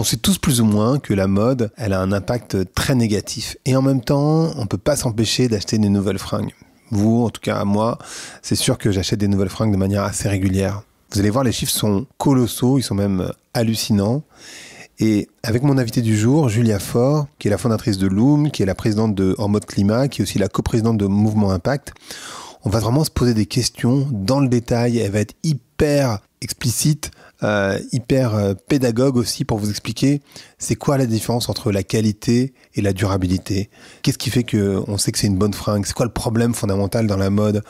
On sait tous plus ou moins que la mode, elle a un impact très négatif. Et en même temps, on ne peut pas s'empêcher d'acheter des nouvelles fringues. Vous, en tout cas à moi, c'est sûr que j'achète des nouvelles fringues de manière assez régulière. Vous allez voir, les chiffres sont colossaux, ils sont même euh, hallucinants. Et avec mon invité du jour, Julia Faure, qui est la fondatrice de Loom, qui est la présidente de En mode climat, qui est aussi la coprésidente de Mouvement Impact, on va vraiment se poser des questions dans le détail. Elle va être hyper explicite euh, hyper euh, pédagogue aussi pour vous expliquer c'est quoi la différence entre la qualité et la durabilité. Qu'est-ce qui fait que on sait que c'est une bonne fringue C'est quoi le problème fondamental dans la mode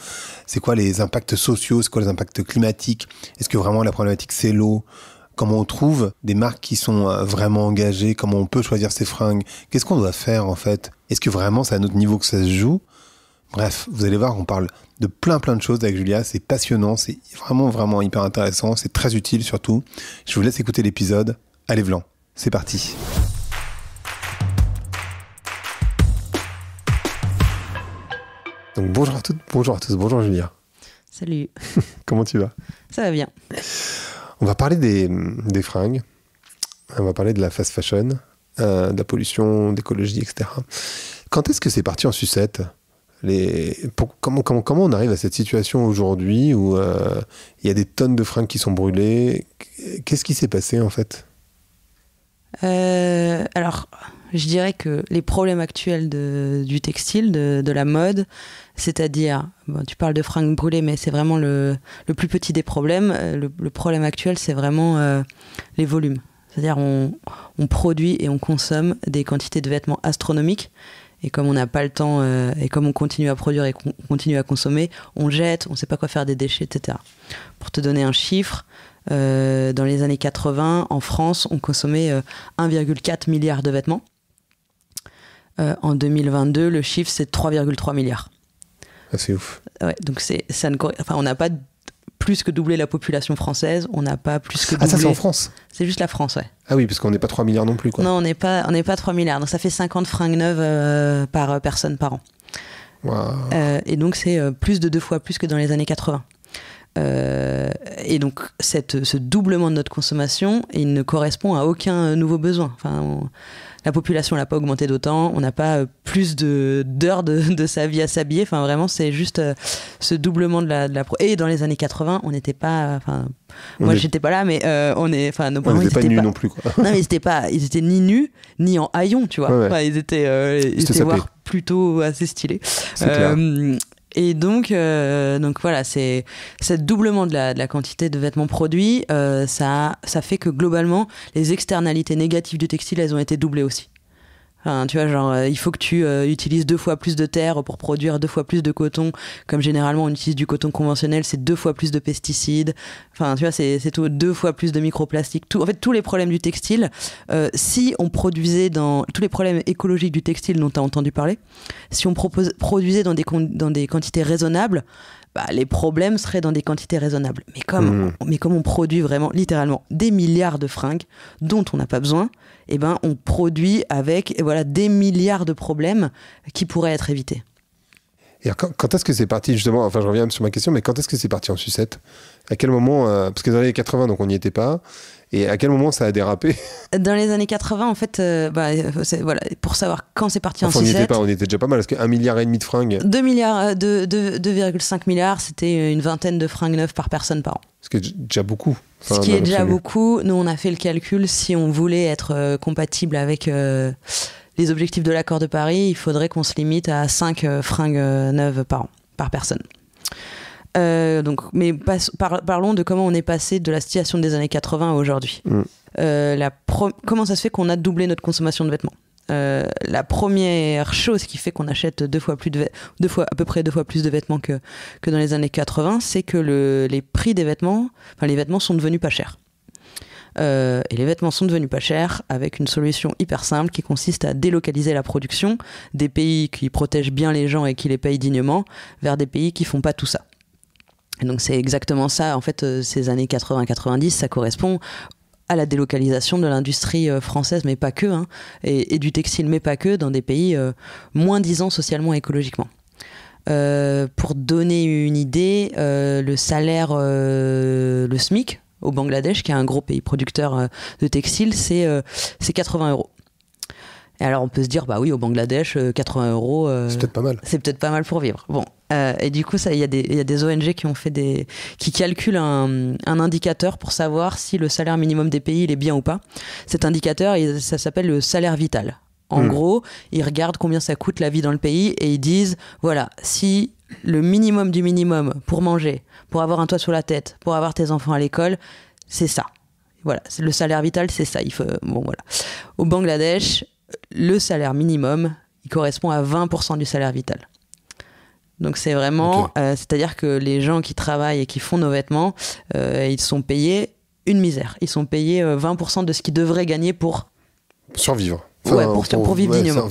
C'est quoi les impacts sociaux C'est quoi les impacts climatiques Est-ce que vraiment la problématique c'est l'eau Comment on trouve des marques qui sont euh, vraiment engagées Comment on peut choisir ses fringues Qu'est-ce qu'on doit faire en fait Est-ce que vraiment c'est à notre niveau que ça se joue Bref, vous allez voir, on parle de plein plein de choses avec Julia. C'est passionnant, c'est vraiment vraiment hyper intéressant, c'est très utile surtout. Je vous laisse écouter l'épisode. Allez Vlan, c'est parti. Donc bonjour à toutes, bonjour à tous, bonjour Julia. Salut. Comment tu vas Ça va bien. On va parler des, fringues, on va parler de la fast fashion, euh, de la pollution, d'écologie, etc. Quand est-ce que c'est parti en sucette les, comment, comment, on arrive à cette situation aujourd'hui où euh, il y a des tonnes de fringues qui sont brûlées Qu'est-ce qui s'est passé en fait euh, Alors, je dirais que les problèmes actuels du textile, de, la mode, c'est-à-dire, tu parles de fringues brûlées, mais c'est vraiment le, plus petit des problèmes. Euh, le, problème actuel, c'est vraiment les volumes. C'est-à-dire, on, on produit et on consomme des quantités de vêtements astronomiques et comme on n'a pas le temps euh, et comme on continue à produire et qu'on continue à consommer, on jette, on ne sait pas quoi faire des déchets, etc. Pour te donner un chiffre, euh, dans les années 80, en France, on consommait 1,4 euh, milliard de vêtements. en 2022, le chiffre, c'est 3,3 milliards. Ah, c'est ouf. Ouais, donc c'est, ça on n'a pas plus que doubler la population française, on n'a pas plus que doublé. Ah, ça, c'est en France C'est juste la France, ouais. Ah oui, parce qu'on n'est pas 3 milliards non plus, quoi. Non, on n'est pas, on pas 3 milliards. Donc ça fait 50 francs neuves euh, par euh, personne par an. Euh, et donc, c'est plus de deux fois plus que dans les années 80. et donc, cette, ce doublement de notre consommation, il ne correspond à aucun nouveau besoin. Enfin, la population n'a pas augmenté d'autant, on n'a pas euh, plus d'heures de, de, sa vie à s'habiller. Enfin, vraiment, c'est juste euh, ce doublement de la, de la, Et dans les années 80, on n'était pas. Euh, enfin, moi, j'étais pas là, mais on est. Enfin, nos parents, ils pas nus non plus. Non, mais ils étaient pas. Ils étaient ni nus ni en haillon, tu vois. ils étaient. ils étaient plutôt assez stylés. Et donc, euh, donc voilà, c'est cette doublement de la, de la, quantité de vêtements produits, euh, ça, ça fait que globalement, les externalités négatives du textile, elles ont été doublées aussi tu vois, genre, euh, il faut que tu euh, utilises deux fois plus de terre pour produire deux fois plus de coton. Comme généralement, on utilise du coton conventionnel, c'est deux fois plus de pesticides. Enfin, tu vois, c'est tout, deux fois plus de microplastiques. Tout, en fait, tous les problèmes du textile, euh, si on produisait dans tous les problèmes écologiques du textile dont tu as entendu parler, si on produisait dans des, dans des quantités raisonnables, bah, les problèmes seraient dans des quantités raisonnables. Mais comme, mmh. mais comme on produit vraiment, littéralement, des milliards de fringues dont on n'a pas besoin, eh ben, on produit avec voilà, des milliards de problèmes qui pourraient être évités. Et quand, est-ce que c'est parti justement Enfin, je reviens sur ma question, mais quand est-ce que c'est parti en sucette À quel moment euh, Parce que dans les années 80, donc on n'y était pas. Et à quel moment ça a dérapé Dans les années 80, en fait, euh, bah, pour savoir quand c'est parti en 6 on, était pas, on était déjà pas mal, parce qu'un milliard et demi de fringues. milliards, 2,5 euh, milliards, c'était une vingtaine de fringues neuves par personne par an. Ce qui est déjà beaucoup. Ce qui est déjà beaucoup. Nous, on a fait le calcul, si on voulait être euh, compatible avec les objectifs de l'accord de Paris, il faudrait qu'on se limite à 5 fringues neuves par an, par personne. Euh, donc, mais parlons de comment on est passé de la situation des années 80 à aujourd'hui. Mm. Euh, la comment ça se fait qu'on a doublé notre consommation de vêtements euh, la première chose qui fait qu'on achète deux fois plus de deux fois à peu près deux fois plus de vêtements que, que dans les années 80, c'est que les prix des vêtements, enfin les vêtements sont devenus pas chers. et les vêtements sont devenus pas chers avec une solution hyper simple qui consiste à délocaliser la production des pays qui protègent bien les gens et qui les payent dignement vers des pays qui font pas tout ça. Donc c'est exactement ça. En fait, euh, ces années 80-90, ça correspond à la délocalisation de l'industrie euh, française, mais pas que, hein, et, du textile, mais pas que, dans des pays euh, moins disants socialement et écologiquement. pour donner une idée, le salaire, le SMIC au Bangladesh, qui est un gros pays producteur de textile, c'est 80 euros. Et alors on peut se dire, bah oui, au Bangladesh, 80 euros. c'est peut-être pas mal. C'est peut-être pas mal pour vivre. Bon, euh, et du coup, il y, a des ONG qui calculent un, indicateur pour savoir si le salaire minimum des pays est bien ou pas. Cet indicateur, ça s'appelle le salaire vital. En hmm. gros, ils regardent combien ça coûte la vie dans le pays et ils disent voilà, si le minimum du minimum pour manger, pour avoir un toit sur la tête, pour avoir tes enfants à l'école, c'est ça. Voilà, le salaire vital, c'est ça. voilà. Au Bangladesh, le salaire minimum, il correspond à 20% du salaire vital. Donc c'est vraiment, euh, c'est-à-dire que les gens qui travaillent et qui font nos vêtements, euh, ils sont payés une misère. Ils sont payés 20% euh, de ce qu'ils devraient gagner pour survivre. pour, vivre dignement.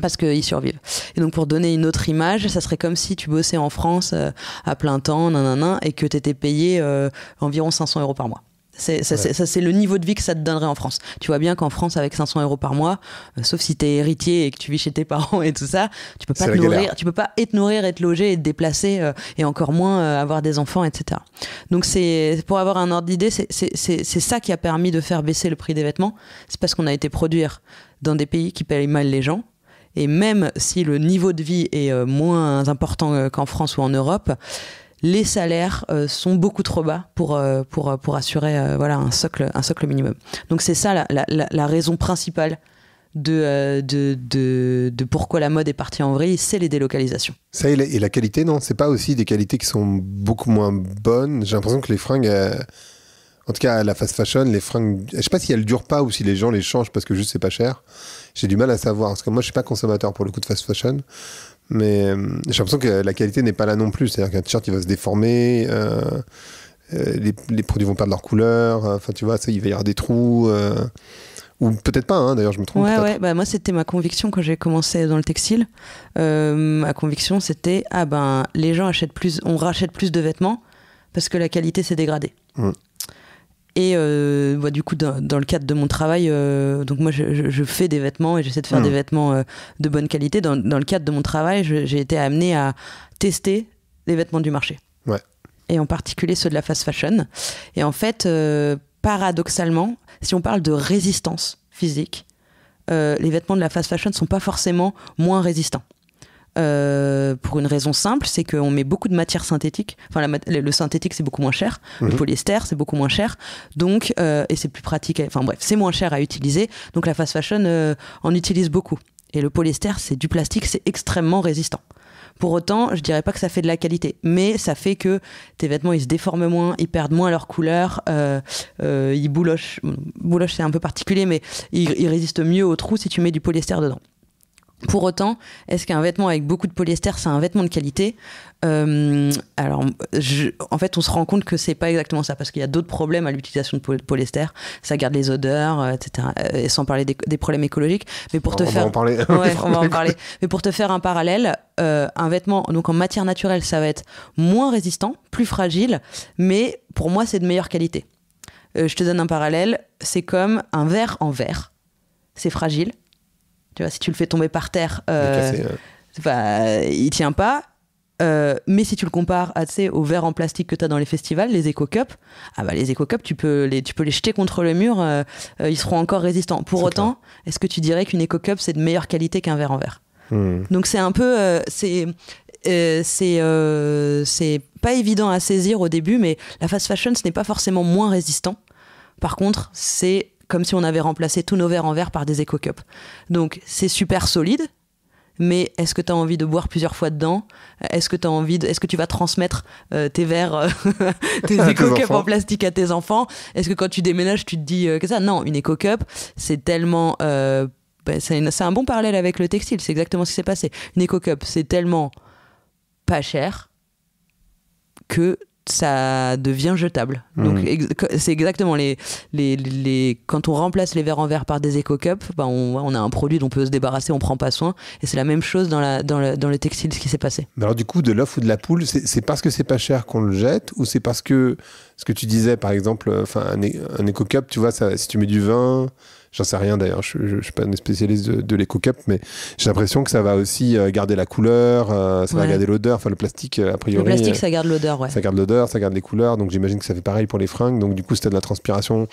Parce qu'ils survivent. Et donc, pour donner une autre image, ça serait comme si tu bossais en France à plein temps, et que tu étais payé environ 500 euros par mois. C'est, ça, c'est le niveau de vie que ça te donnerait en France. Tu vois bien qu'en France, avec 500 euros par mois, euh, sauf si tu es héritier et que tu vis chez tes parents et tout ça, tu peux pas te nourrir, tu peux pas être nourrir, être logé, être déplacé euh, et encore moins euh, avoir des enfants, etc. Donc c'est pour avoir un ordre d'idée, c'est, ça qui a permis de faire baisser le prix des vêtements. C'est parce qu'on a été produire dans des pays qui payent mal les gens. Et même si le niveau de vie est moins important qu'en France ou en Europe, les salaires euh, sont beaucoup trop bas pour, euh, pour, euh, pour assurer voilà, un, socle, un socle minimum. Donc c'est ça la, raison principale de, de, pourquoi la mode est partie en vrille, c'est les délocalisations. Ça et la, qualité, non C'est pas aussi des qualités qui sont beaucoup moins bonnes J'ai l'impression que les fringues, en tout cas la fast fashion, les fringues, je sais pas si elles durent pas ou si les gens les changent parce que juste c'est pas cher. J'ai du mal à savoir, parce que moi je suis pas consommateur pour le coup de fast fashion. Mais euh, j'ai l'impression que la qualité n'est pas là non plus. C'est-à-dire qu'un t-shirt, il va se déformer. Euh, euh, les, les, produits vont perdre leur couleur. Enfin, tu vois, ça, il va y avoir des trous. ou peut-être pas, hein, d'ailleurs, je me trompe. Ouais, ouais. Bah, moi, c'était ma conviction quand j'ai commencé dans le textile. ma conviction, c'était ah ben, les gens achètent plus, on rachète plus de vêtements parce que la qualité s'est dégradée. Mm. Et euh, bah, du coup, dans, le cadre de mon travail, euh, donc moi je, fais des vêtements et j'essaie de faire hmm. des vêtements euh, de bonne qualité. Dans, dans, le cadre de mon travail, j'ai été amené à tester les vêtements du marché. Ouais. Et en particulier ceux de la fast fashion. Et en fait, paradoxalement, si on parle de résistance physique, les vêtements de la fast fashion ne sont pas forcément moins résistants. Euh, pour une raison simple, c'est qu'on met beaucoup de matière synthétique. Enfin, le synthétique, c'est beaucoup moins cher. Le mhm. polyester, c'est beaucoup moins cher. Donc, euh, et c'est plus pratique. Enfin bref, c'est moins cher à utiliser. Donc la fast fashion euh, en utilise beaucoup. Et le polyester, c'est du plastique, c'est extrêmement résistant. Pour autant, je dirais pas que ça fait de la qualité, mais ça fait que tes vêtements ils se déforment moins, ils perdent moins leur couleur, ils boulochent. Bouloche c'est un peu particulier, mais ils, ils, résistent mieux aux trous si tu mets du polyester dedans. Pour autant, est-ce qu'un vêtement avec beaucoup de polyester, c'est un vêtement de qualité euh, Alors, je, en fait, on se rend compte que c'est pas exactement ça, parce qu'il y a d'autres problèmes à l'utilisation de polyester. Ça garde les odeurs, euh, etc. Euh, et sans parler des, problèmes écologiques. Mais pour on te va faire, en parler. on va en parler. Mais pour te faire un parallèle, euh, un vêtement, donc en matière naturelle, ça va être moins résistant, plus fragile, mais pour moi, c'est de meilleure qualité. Euh, je te donne un parallèle. C'est comme un verre en verre. C'est fragile si tu le fais tomber par terre, euh, il tient pas. Euh, mais si tu le compares à, ah, aux verres en plastique que tu as dans les festivals, les éco-cups, ah bah, les éco-cups, tu, peux les, tu peux les jeter contre le mur, euh, euh, ils seront encore résistants. Pour autant, est-ce que tu dirais qu'une éco-cup, c'est de meilleure qualité qu'un verre en verre hmm. Donc c'est un peu... c'est c'est pas évident à saisir au début, mais la fast fashion, ce n'est pas forcément moins résistant. Par contre, c'est comme si on avait remplacé tous nos verres en verre par des éco-cups. Donc c'est super solide, mais est-ce que tu as envie de boire plusieurs fois dedans Est-ce que tu est que tu vas transmettre euh, tes verres euh, tes éco-cups en plastique à tes enfants Est-ce que quand tu déménages, tu te dis euh, que ça Non, une éco-cup, c'est tellement bah, c'est un bon parallèle avec le textile, c'est exactement ce qui s'est passé. Une éco-cup, c'est tellement pas cher que ça devient jetable. Hmm. Donc c'est exactement les, les, les, quand on remplace les verres en verre par des éco-cups, bah, on, a un produit dont on peut se débarrasser, on prend pas soin. Et c'est la même chose dans, la, dans, le dans le textile, ce qui s'est passé. Alors du coup, de l'œuf ou de la poule, c'est parce que c'est pas cher qu'on le jette ou c'est parce que ce que tu disais, par exemple, euh, enfin un, éco-cup, e, tu vois, ça, si tu mets du vin, J'en sais rien d'ailleurs, je, ne suis pas un spécialiste de, l'éco-cup, mais j'ai l'impression que ça va aussi euh, garder la couleur, euh, ça va garder l'odeur. Enfin, le plastique, euh, a priori. Le plastique, ça garde l'odeur, ouais. Ça garde l'odeur, ça garde les couleurs. Donc j'imagine que ça fait pareil pour les fringues. Donc du coup, c'était de la transpiration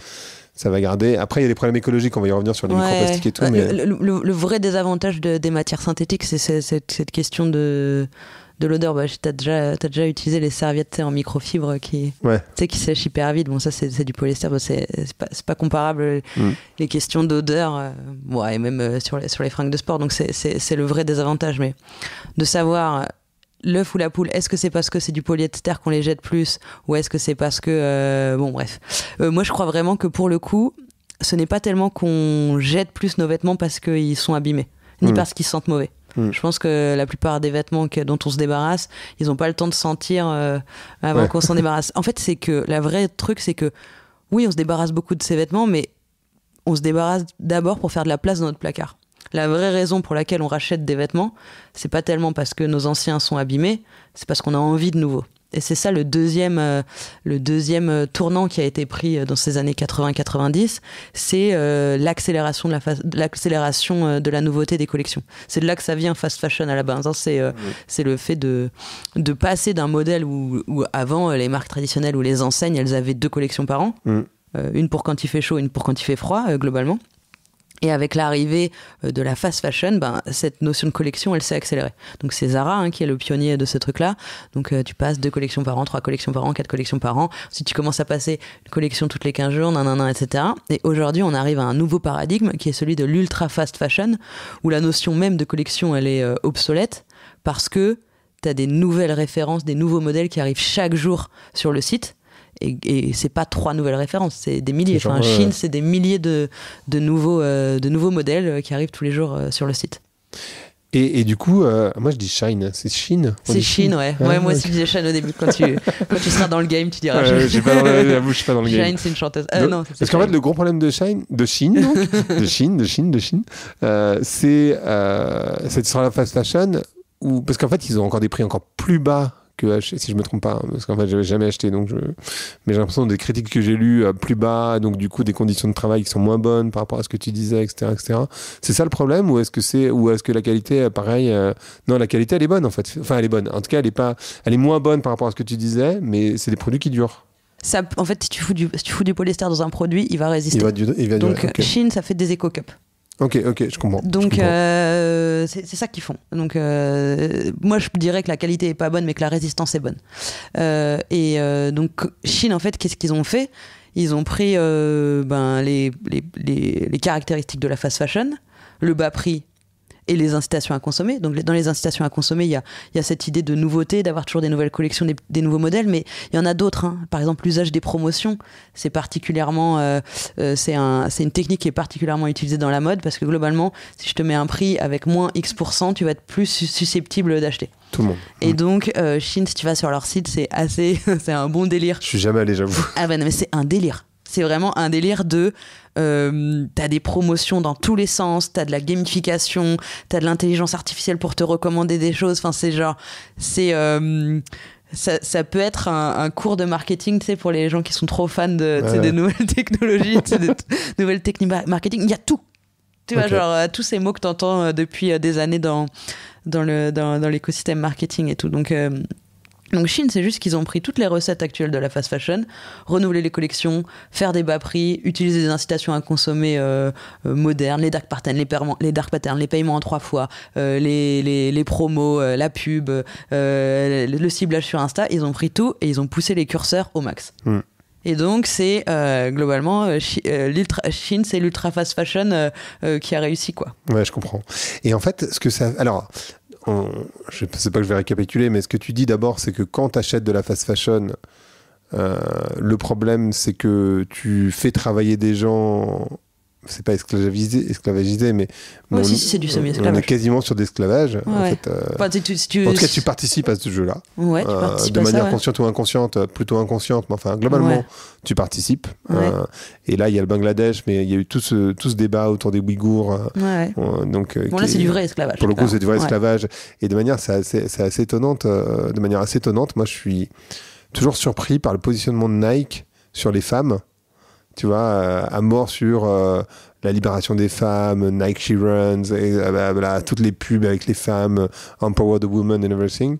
ça va garder. Après, il y a des problèmes écologiques, on va y revenir sur les microplastiques et tout. le, vrai désavantage des matières synthétiques, c'est cette question de de l'odeur. Bah, déjà, as déjà utilisé les serviettes en microfibre qui, qui sèchent hyper vite. Bon, ça, c'est du polyester, c'est pas, comparable. Euh, mm. Les questions d'odeur, euh, et même euh, sur, les, sur les fringues de sport. Donc, c'est le vrai désavantage. Mais de savoir l'œuf ou la poule, est-ce que c'est parce que c'est du polyester qu'on les jette plus ou est-ce que c'est parce que. bon, bref. moi, je crois vraiment que pour le coup, ce n'est pas tellement qu'on jette plus nos vêtements parce qu'ils sont abîmés, ni mm. parce qu'ils sentent mauvais. Mm. Je pense que la plupart des vêtements dont on se débarrasse, ils n'ont pas le temps de sentir euh, avant qu'on s'en débarrasse. En fait, c'est que la vraie truc, c'est que oui, on se débarrasse beaucoup de ces vêtements, mais on se débarrasse d'abord pour faire de la place dans notre placard. La vraie raison pour laquelle on rachète des vêtements, c'est pas tellement parce que nos anciens sont abîmés, c'est parce qu'on a envie de nouveaux. Et c'est ça le deuxième, euh, le deuxième euh, tournant qui a été pris euh, dans ces années 80-90, c'est l'accélération de la l'accélération de la nouveauté des collections. C'est de là que ça vient fast fashion à la base. Hein. C'est c'est le fait de de passer d'un modèle où, avant les marques traditionnelles ou les enseignes, elles avaient deux collections par an, mm. une pour quand il fait chaud, une pour quand il fait froid globalement. Et avec l'arrivée euh, de la fast fashion, ben, cette notion de collection, elle s'est accélérée. Donc c'est Zara hein, qui est le pionnier de ce truc-là. Donc euh, tu passes deux collections par an, trois collections par an, quatre collections par an. Si tu commences à passer une collection toutes les 15 jours, nan, nan, nan, etc. Et aujourd'hui, on arrive à un nouveau paradigme qui est celui de l'ultra fast fashion, où la notion même de collection, elle est euh, obsolète parce que tu as des nouvelles références, des nouveaux modèles qui arrivent chaque jour sur le site et, et c'est pas trois nouvelles références, c'est des milliers. enfin, euh, Chine, c'est des milliers de, nouveaux, euh, de nouveaux modèles euh, qui arrivent tous les jours sur le site. Et, du coup, moi je dis Shine, c'est Chine. C'est Chine, ouais. Ah, moi aussi je disais Shine au début. Quand tu, seras dans le game, tu diras Shine. J'ai pas je suis pas dans le game. Shine, c'est une chanteuse. non, parce qu'en fait, le gros problème de Shine, de Chine, de Chine, de Chine, de Chine, c'est sur la fast fashion, parce qu'en fait, ils ont encore des prix encore plus bas si je me trompe pas, hein, parce qu'en fait j'avais jamais acheté, donc je... mais j'ai l'impression des critiques que j'ai lues plus bas, donc du coup des conditions de travail qui sont moins bonnes par rapport à ce que tu disais, etc., etc. C'est ça le problème ou est-ce que c'est ou est-ce que la qualité, euh, pareil, euh, non la qualité elle est bonne en fait, enfin elle est bonne, en tout cas elle est pas, elle est moins bonne par rapport à ce que tu disais, mais c'est des produits qui durent. Ça, en fait, si tu fous du, tu fous du polyester dans un produit, il va résister. Donc, Chine, ça fait des éco-cups. Ok, ok, je comprends. Donc, euh, c'est ça qu'ils font. Donc, euh, moi, je dirais que la qualité est pas bonne, mais que la résistance est bonne. Euh, et donc, Chine, en fait, qu'est-ce qu'ils ont fait Ils ont pris ben, les, les, les, les, caractéristiques de la fast fashion, le bas prix et les incitations à consommer. Donc dans les incitations à consommer, il y a, cette idée de nouveauté, d'avoir toujours des nouvelles collections, des, nouveaux modèles, mais il y en a d'autres. Hein. Par exemple, l'usage des promotions, c'est particulièrement, euh, euh, c'est une technique qui est particulièrement utilisée dans la mode parce que globalement, si je te mets un prix avec moins X%, tu vas être plus susceptible d'acheter. Tout le monde. Et mm. donc, euh, Chine, si tu vas sur leur site, c'est assez, c'est un bon délire. Je suis jamais allé, j'avoue. Ah ben, mais c'est un délire c'est vraiment un délire de euh, t'as des promotions dans tous les sens, t'as de la gamification, t'as de l'intelligence artificielle pour te recommander des choses. Enfin, c'est genre, c'est euh, ça, peut être un, cours de marketing, tu sais, pour les gens qui sont trop fans de, des nouvelles technologies, des nouvelles techniques marketing. Il y a tout. Tu vois, genre, euh, tous ces mots que t'entends euh, depuis des années dans dans le dans, l'écosystème marketing et tout. Donc donc Chine, c'est juste qu'ils ont pris toutes les recettes actuelles de la fast fashion, renouvelé les collections, faire des bas prix, utiliser des incitations à consommer euh, euh, modernes, les dark patterns, les, paiements, dark patterns, les paiements en trois fois, euh, les, les, promos, la pub, le ciblage sur Insta. Ils ont pris tout et ils ont poussé les curseurs au max. Mm. Et donc, c'est globalement, Chine, c'est l'ultra fast fashion qui a réussi, quoi. Ouais, je comprends. Et en fait, ce que ça. Alors, je ne sais pas que je vais récapituler, mais ce que tu dis d'abord, c'est que quand tu achètes de la fast fashion, euh, le problème, c'est que tu fais travailler des gens c'est pas esclavagisé, esclavagisé mais, on, est quasiment sur d'esclavage En, fait, euh, tu, tout cas, tu participes à ce jeu-là, euh, de manière consciente ou inconsciente, euh, plutôt inconsciente, mais enfin, globalement, tu participes. et là, il y a le Bangladesh, mais il y a eu tout ce, tout ce débat autour des Ouïghours. donc, bon, là, c'est du vrai esclavage. Pour le coup, c'est du vrai esclavage. Et de manière, c'est assez, assez, étonnante. de manière assez étonnante, moi, je suis toujours surpris par le positionnement de Nike sur les femmes tu vois, euh, à mort sur euh, la libération des femmes, Nike She Runs, euh, bah, toutes les pubs avec les femmes, Empower the Woman and everything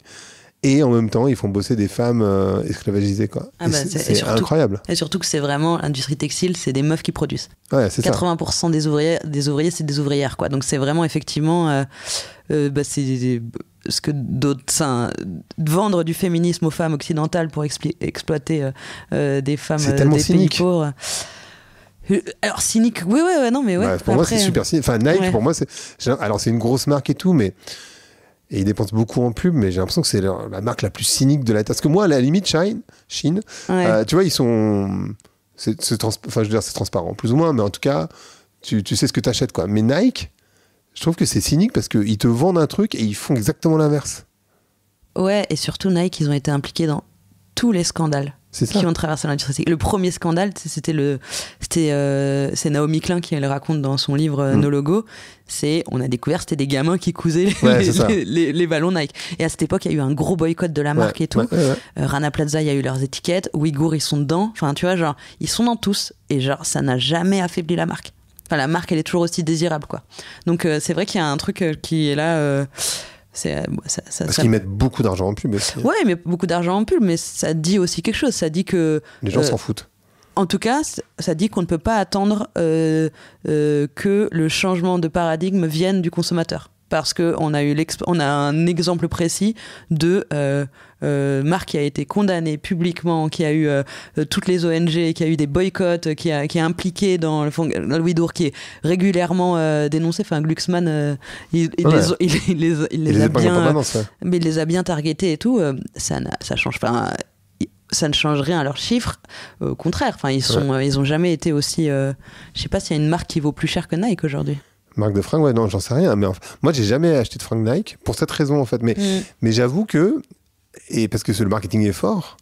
et en même temps ils font bosser des femmes esclavagisées quoi. Ah bah, c'est incroyable. Et surtout que c'est vraiment l'industrie textile, c'est des meufs qui produisent. Ouais, 80% ça. des ouvriers, des ouvriers, c'est des ouvrières quoi. Donc c'est vraiment effectivement, bah, ce que d'autres. vendre du féminisme aux femmes occidentales pour exploiter euh, euh, des femmes euh, des cynique. pays pauvres. Alors cynique, oui, oui, oui non, mais ouais. pour moi, c'est super cynique. Enfin, Nike, pour moi, c'est. Alors, c'est une grosse marque et tout, mais. Et ils dépensent beaucoup en pub, mais j'ai l'impression que c'est la marque la plus cynique de la Parce que moi, à la limite, Shine Chine tu vois, ils sont. C'est dire, enfin, transparent, plus ou moins, mais en tout cas, tu, tu sais ce que tu achètes, quoi. Mais Nike, je trouve que c'est cynique parce qu'ils te vendent un truc et ils font exactement l'inverse. Ouais, et surtout Nike, ils ont été impliqués dans tous les scandales qui ont traversé l'industrie. Le premier scandale, c'était le, c'était, euh, c'est Naomi Klein qui le raconte dans son livre euh, mm. No Logo. C'est, on a découvert, c'était des gamins qui cousaient les, ballons Nike. Et à cette époque, il y a eu un gros boycott de la marque et tout. Euh, Rana Plaza, il y a eu leurs étiquettes. Ouïghours, ils sont dedans. Enfin, tu vois, genre, ils sont dans tous. Et genre, ça n'a jamais affaibli la marque la marque, elle est toujours aussi désirable, quoi. Donc, euh, c'est vrai qu'il y a un truc euh, qui est là. Euh, c'est, ça, ça, Parce qu'ils mettent beaucoup d'argent en pub aussi. Hein. Ouais, mais beaucoup d'argent en pub, mais ça dit aussi quelque chose. Ça dit que. Les gens s'en foutent. En tout cas, ça dit qu'on ne peut pas attendre que le changement de paradigme vienne du consommateur parce qu'on a eu on a un exemple précis de euh, euh marque qui a été condamnée publiquement, qui a eu euh, toutes les ONG, qui a eu des boycotts, qui, a, qui est impliqué dans le fond Louis Dour, qui est régulièrement euh, dénoncé. Enfin, Glucksmann, il, les, a bien, mais il les a bien targetés et tout. ça, ça change pas. Ça ne change rien à leurs chiffres, au contraire. Enfin, ils sont, ils ont jamais été aussi. je sais pas s'il y a une marque qui vaut plus cher que Nike aujourd'hui. Marque de fringues, ouais, non, j'en sais rien. Mais moi, j'ai jamais acheté de fringues Nike pour cette raison, en fait. Mais, mm. mais j'avoue que, et parce que le marketing est fort,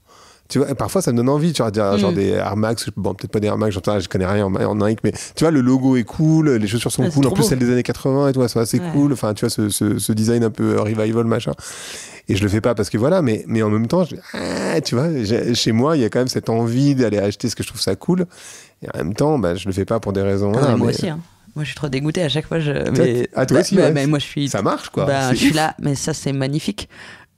tu vois, parfois ça me donne envie, tu vois, dire, genre mm. des Air bon, peut-être pas des Air Max, j'entends, je connais rien en, Nike, mais tu vois, le logo est cool, les chaussures sont ah, cool, en plus celles des années 80 et tout, c'est assez cool, enfin, tu vois, ce, design un peu revival, machin et je le fais pas parce que voilà mais mais en même temps ah, tu vois chez moi il y a quand même cette envie d'aller acheter ce que je trouve ça cool et en même temps bah, je le fais pas pour des raisons ah, moi aussi hein. Moi, je suis trop dégoûté à chaque fois. Je... Mais... à ah, toi bah, aussi, bah, mais, moi, je suis. Ça marche, quoi. Bah, je suis là, mais ça, c'est magnifique.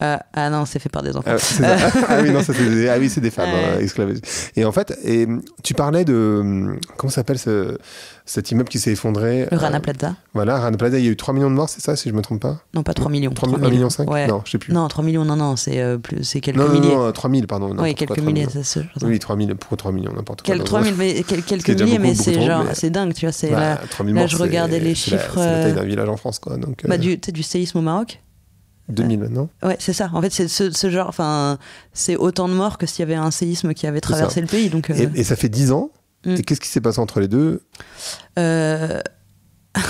Euh, ah non, c'est fait par des enfants. Ah, oui, c'est des, femmes euh, Et en fait, et, hum, tu parlais de. Hum, comment s'appelle ce, cet immeuble qui s'est effondré Le euh, Rana Plaza. voilà, Rana Plaza, il y a eu 3 millions de morts, c'est ça, si je ne me trompe pas Non, pas 3 millions. 3 millions 5 Non, je sais plus. Non, 3 millions, non, non, c'est quelques milliers. 3 pardon. Oui, quelques milliers, ça Oui, 3 000, pourquoi 3 millions, n'importe quoi. quelques milliers, mais c'est genre, c'est dingue, tu vois. Bah, là, je regardais les chiffres. C'est la taille d'un village en France, quoi. Bah, du séisme au Maroc 2000 maintenant. Ouais, c'est ça. En fait, c'est ce, genre, enfin, c'est autant de morts que s'il y avait un séisme qui avait traversé le pays. Euh. et, ça fait 10 ans. Mm. Et qu'est-ce qui s'est passé entre les deux euh,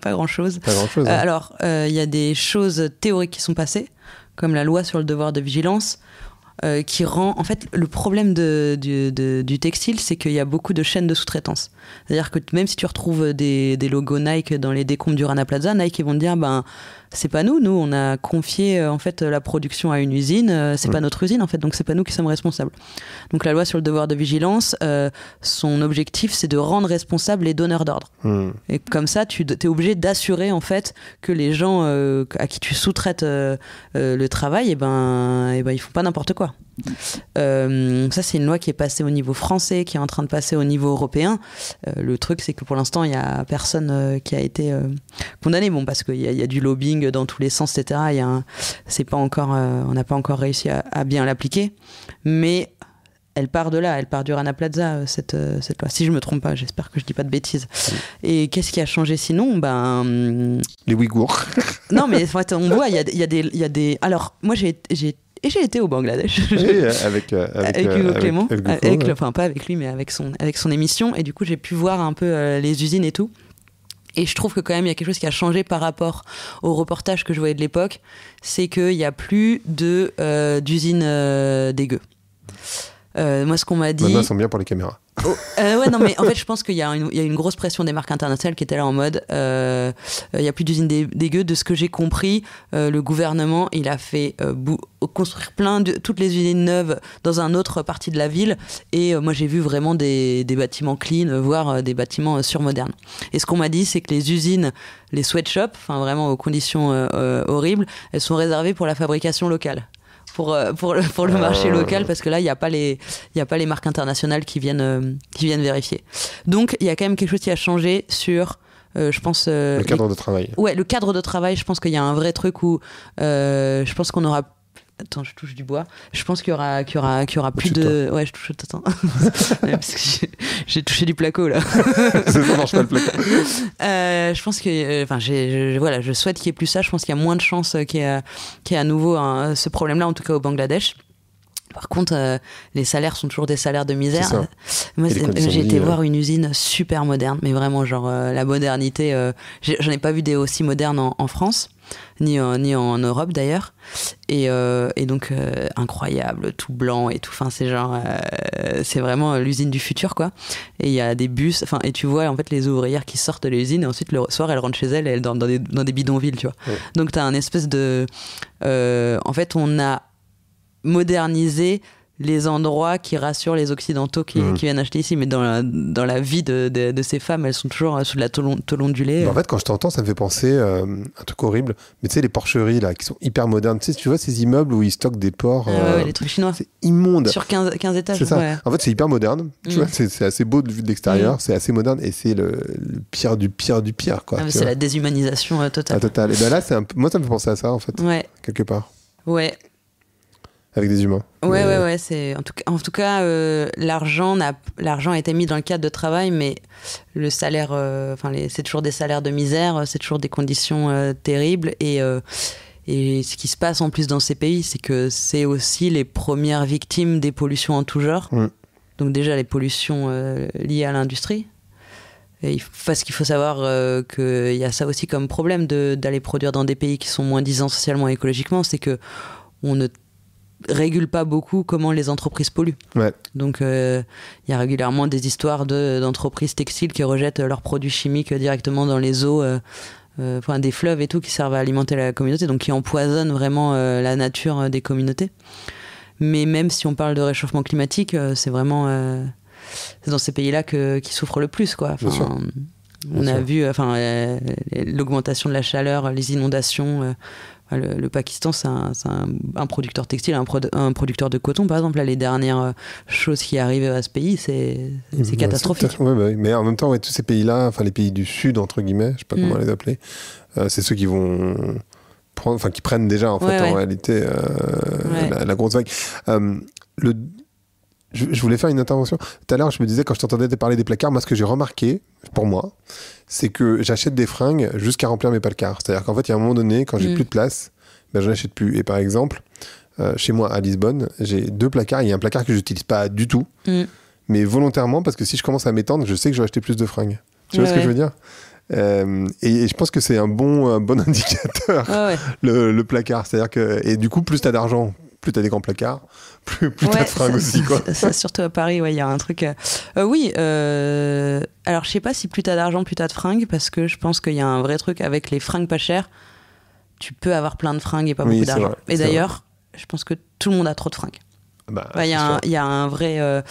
Pas grand-chose. Pas grand-chose. Hein. Euh, alors, il y a des choses théoriques qui sont passées, comme la loi sur le devoir de vigilance. qui rend. En fait, le problème du, textile, c'est qu'il y a beaucoup de chaînes de sous-traitance. C'est-à-dire que même si tu retrouves des, des, logos Nike dans les décombres du Rana Plaza, Nike, ils vont te dire ben, c'est pas nous. Nous, on a confié euh, en fait la production à une usine. Euh, c'est pas notre usine en fait, donc c'est pas nous qui sommes responsables. Donc la loi sur le devoir de vigilance, euh, son objectif, c'est de rendre responsables les donneurs d'ordre. Hmm. Et comme ça, tu es obligé d'assurer en fait que les gens à qui tu sous-traites le travail, et eh ben, et eh ben, ils font pas n'importe quoi. Euh, ça, c'est une loi qui est passée au niveau français, qui est en train de passer au niveau européen. Euh, le truc, c'est que pour l'instant, il n'y a personne euh, qui a été condamné. Bon, parce qu'il y, a du lobbying dans tous les sens, etc. c'est pas encore, on n'a pas encore réussi à, bien l'appliquer. Mais elle part de là, elle part du Rana Plaza, cette, cette loi. Si je me trompe pas, j'espère que je dis pas de bêtises. Et qu'est-ce qui a changé sinon ben... Les Ouïghours. non, mais on voit, il y a, y, y a, des. Alors, moi, j'ai et j'ai été au Bangladesh. Euh, euh, avec, Hugo euh, Clément. Enfin, pas avec lui, mais avec son, avec son émission. Et du coup, j'ai pu voir un peu les usines et tout. Et je trouve que quand même, il y a quelque chose qui a changé par rapport au reportage que je voyais de l'époque. C'est qu'il n'y a plus d'usines dégueu. Euh, moi, ce qu'on m'a dit. Maintenant, ils sont bien pour les caméras. Oh, euh, ouais, non, mais en fait, je pense qu'il y, a une grosse pression des marques internationales qui était là en mode euh, il n'y a plus d'usines dégueu. De ce que j'ai compris, le gouvernement, il a fait construire plein de. toutes les usines neuves dans un autre partie de la ville. Et moi, j'ai vu vraiment des, bâtiments clean, voire des bâtiments surmodernes. Et ce qu'on m'a dit, c'est que les usines, les sweatshops, enfin vraiment aux conditions horribles, elles sont réservées pour la fabrication locale pour, euh, pour, pour le marché euh. local parce que là, il n'y a, pas les, y a pas les marques internationales qui viennent, euh, qui viennent vérifier. Donc, il y a quand même quelque chose qui a changé sur je pense le cadre de travail ouais le cadre de travail je pense qu'il y a un vrai truc où euh, je pense qu'on aura Attends, je touche du bois. Je pense qu'il y aura, qu'il y aura, qu'il y aura plus de. Ouais, je touche. Attends. Parce que j'ai touché du placo là. ça marche pas le placo. Euh, je pense que, euh, enfin, j'ai, voilà, je souhaite qu'il y ait plus ça. Je pense qu'il y a moins de chances qu'il y ait, à nouveau ce problème-là, en tout cas au Bangladesh. Par contre, euh, les salaires sont toujours des salaires de misère. Moi, j'ai été voir une usine super moderne, mais vraiment genre la modernité. J'en ai, pas vu des aussi modernes en France ni en, ni en Europe d'ailleurs. Et, euh, et, donc euh, incroyable, tout blanc et tout. Enfin, c'est genre, euh, c'est vraiment l'usine du futur quoi. Et il y a des bus, enfin, et tu vois en fait les ouvrières qui sortent de l'usine et ensuite le soir elles rentrent chez elles et elles dorment dans des, dans des bidonvilles, tu vois. donc Donc t'as un espèce de, en fait, on a modernisé les endroits qui rassurent les Occidentaux mhm. qui, viennent acheter ici. Mais dans la, dans la vie de, de, ces femmes, elles sont toujours euh, sous la tôle en euh. fait, quand je t'entends, ça me fait penser à euh, un truc horrible. Mais tu sais, les porcheries, là, qui sont hyper modernes. Tu, tu vois ces immeubles où ils stockent des porcs. Ah les trucs chinois. C'est immonde. Sur 15, étages. C'est ça. En fait, c'est hyper moderne. Tu mm. vois, c'est assez beau de vue de l'extérieur. Mm. C'est assez moderne. Et c'est le, pire du pire du pire. quoi. Ah, c'est la déshumanisation totale. Ah, totale. Et ben là, un moi, ça me fait penser à ça, en fait. Ouais. Quelque part. Ouais avec des humains. Ouais, ouais, euh, C'est en tout cas, euh, l'argent n'a l'argent a été mis dans le cadre de travail, mais le salaire, euh, enfin, c'est toujours des salaires de misère, c'est toujours des conditions terribles et ce qui se passe en plus dans ces pays, c'est que c'est aussi les premières victimes des pollutions en tout genre. Mm. Donc déjà les pollutions liées à l'industrie. Parce qu'il faut savoir qu'il y a ça aussi comme problème d'aller produire dans des pays qui sont moins disants socialement et écologiquement, c'est que on ne régule pas beaucoup comment les entreprises polluent. Donc euh, il y a régulièrement des histoires d'entreprises textiles qui rejettent leurs produits chimiques directement dans les eaux. Euh, euh, enfin, des fleuves et tout qui servent à alimenter la communauté, donc qui empoisonnent vraiment la nature des communautés. Mais même si on parle de réchauffement climatique, c'est vraiment dans ces pays-là que qui souffrent le plus, quoi. On a vu enfin, l'augmentation de la chaleur, les inondations, le, Pakistan, c'est un, producteur textile, un, producteur de coton, par exemple. Là, les dernières euh, choses qui arrivent à ce pays, c'est catastrophique. mais en même temps, tous ces pays-là, enfin les pays du Sud, entre guillemets, je ne sais pas mm. comment les appeler, euh, c'est ceux qui vont prendre, enfin qui prennent déjà en fait en réalité euh, la, grosse vague. le je, voulais faire une intervention. Tout à l'heure, je me disais, quand je t'entendais parler des placards, moi, ce que j'ai remarqué, pour moi, c'est que j'achète des fringues jusqu'à remplir mes placards. C'est-à-dire qu'en fait, il y a un moment donné, quand j'ai mm. plus de place, ben, je n'achète plus. Et par exemple, euh, chez moi, à Lisbonne, j'ai deux placards. Il y a un placard que je n'utilise pas du tout, mm. mais volontairement, parce que si je commence à m'étendre, je sais que je vais acheter plus de fringues. Tu vois ce que je veux dire euh, et, je pense que c'est un bon, bon indicateur, le, le, placard. C'est-à-dire que, et du coup, plus tu as d'argent, plus tu as des grands placards, plus, plus de fringues aussi. Quoi. surtout à Paris, il y a un truc. Euh, euh, oui, euh, alors je sais pas si plus t'as d'argent, plus t'as de fringues, parce que je pense qu'il y a un vrai truc avec les fringues pas chères. Tu peux avoir plein de fringues et pas beaucoup d'argent. Et d'ailleurs, je pense que tout le monde a trop de fringues. Bah, il y, a un vrai.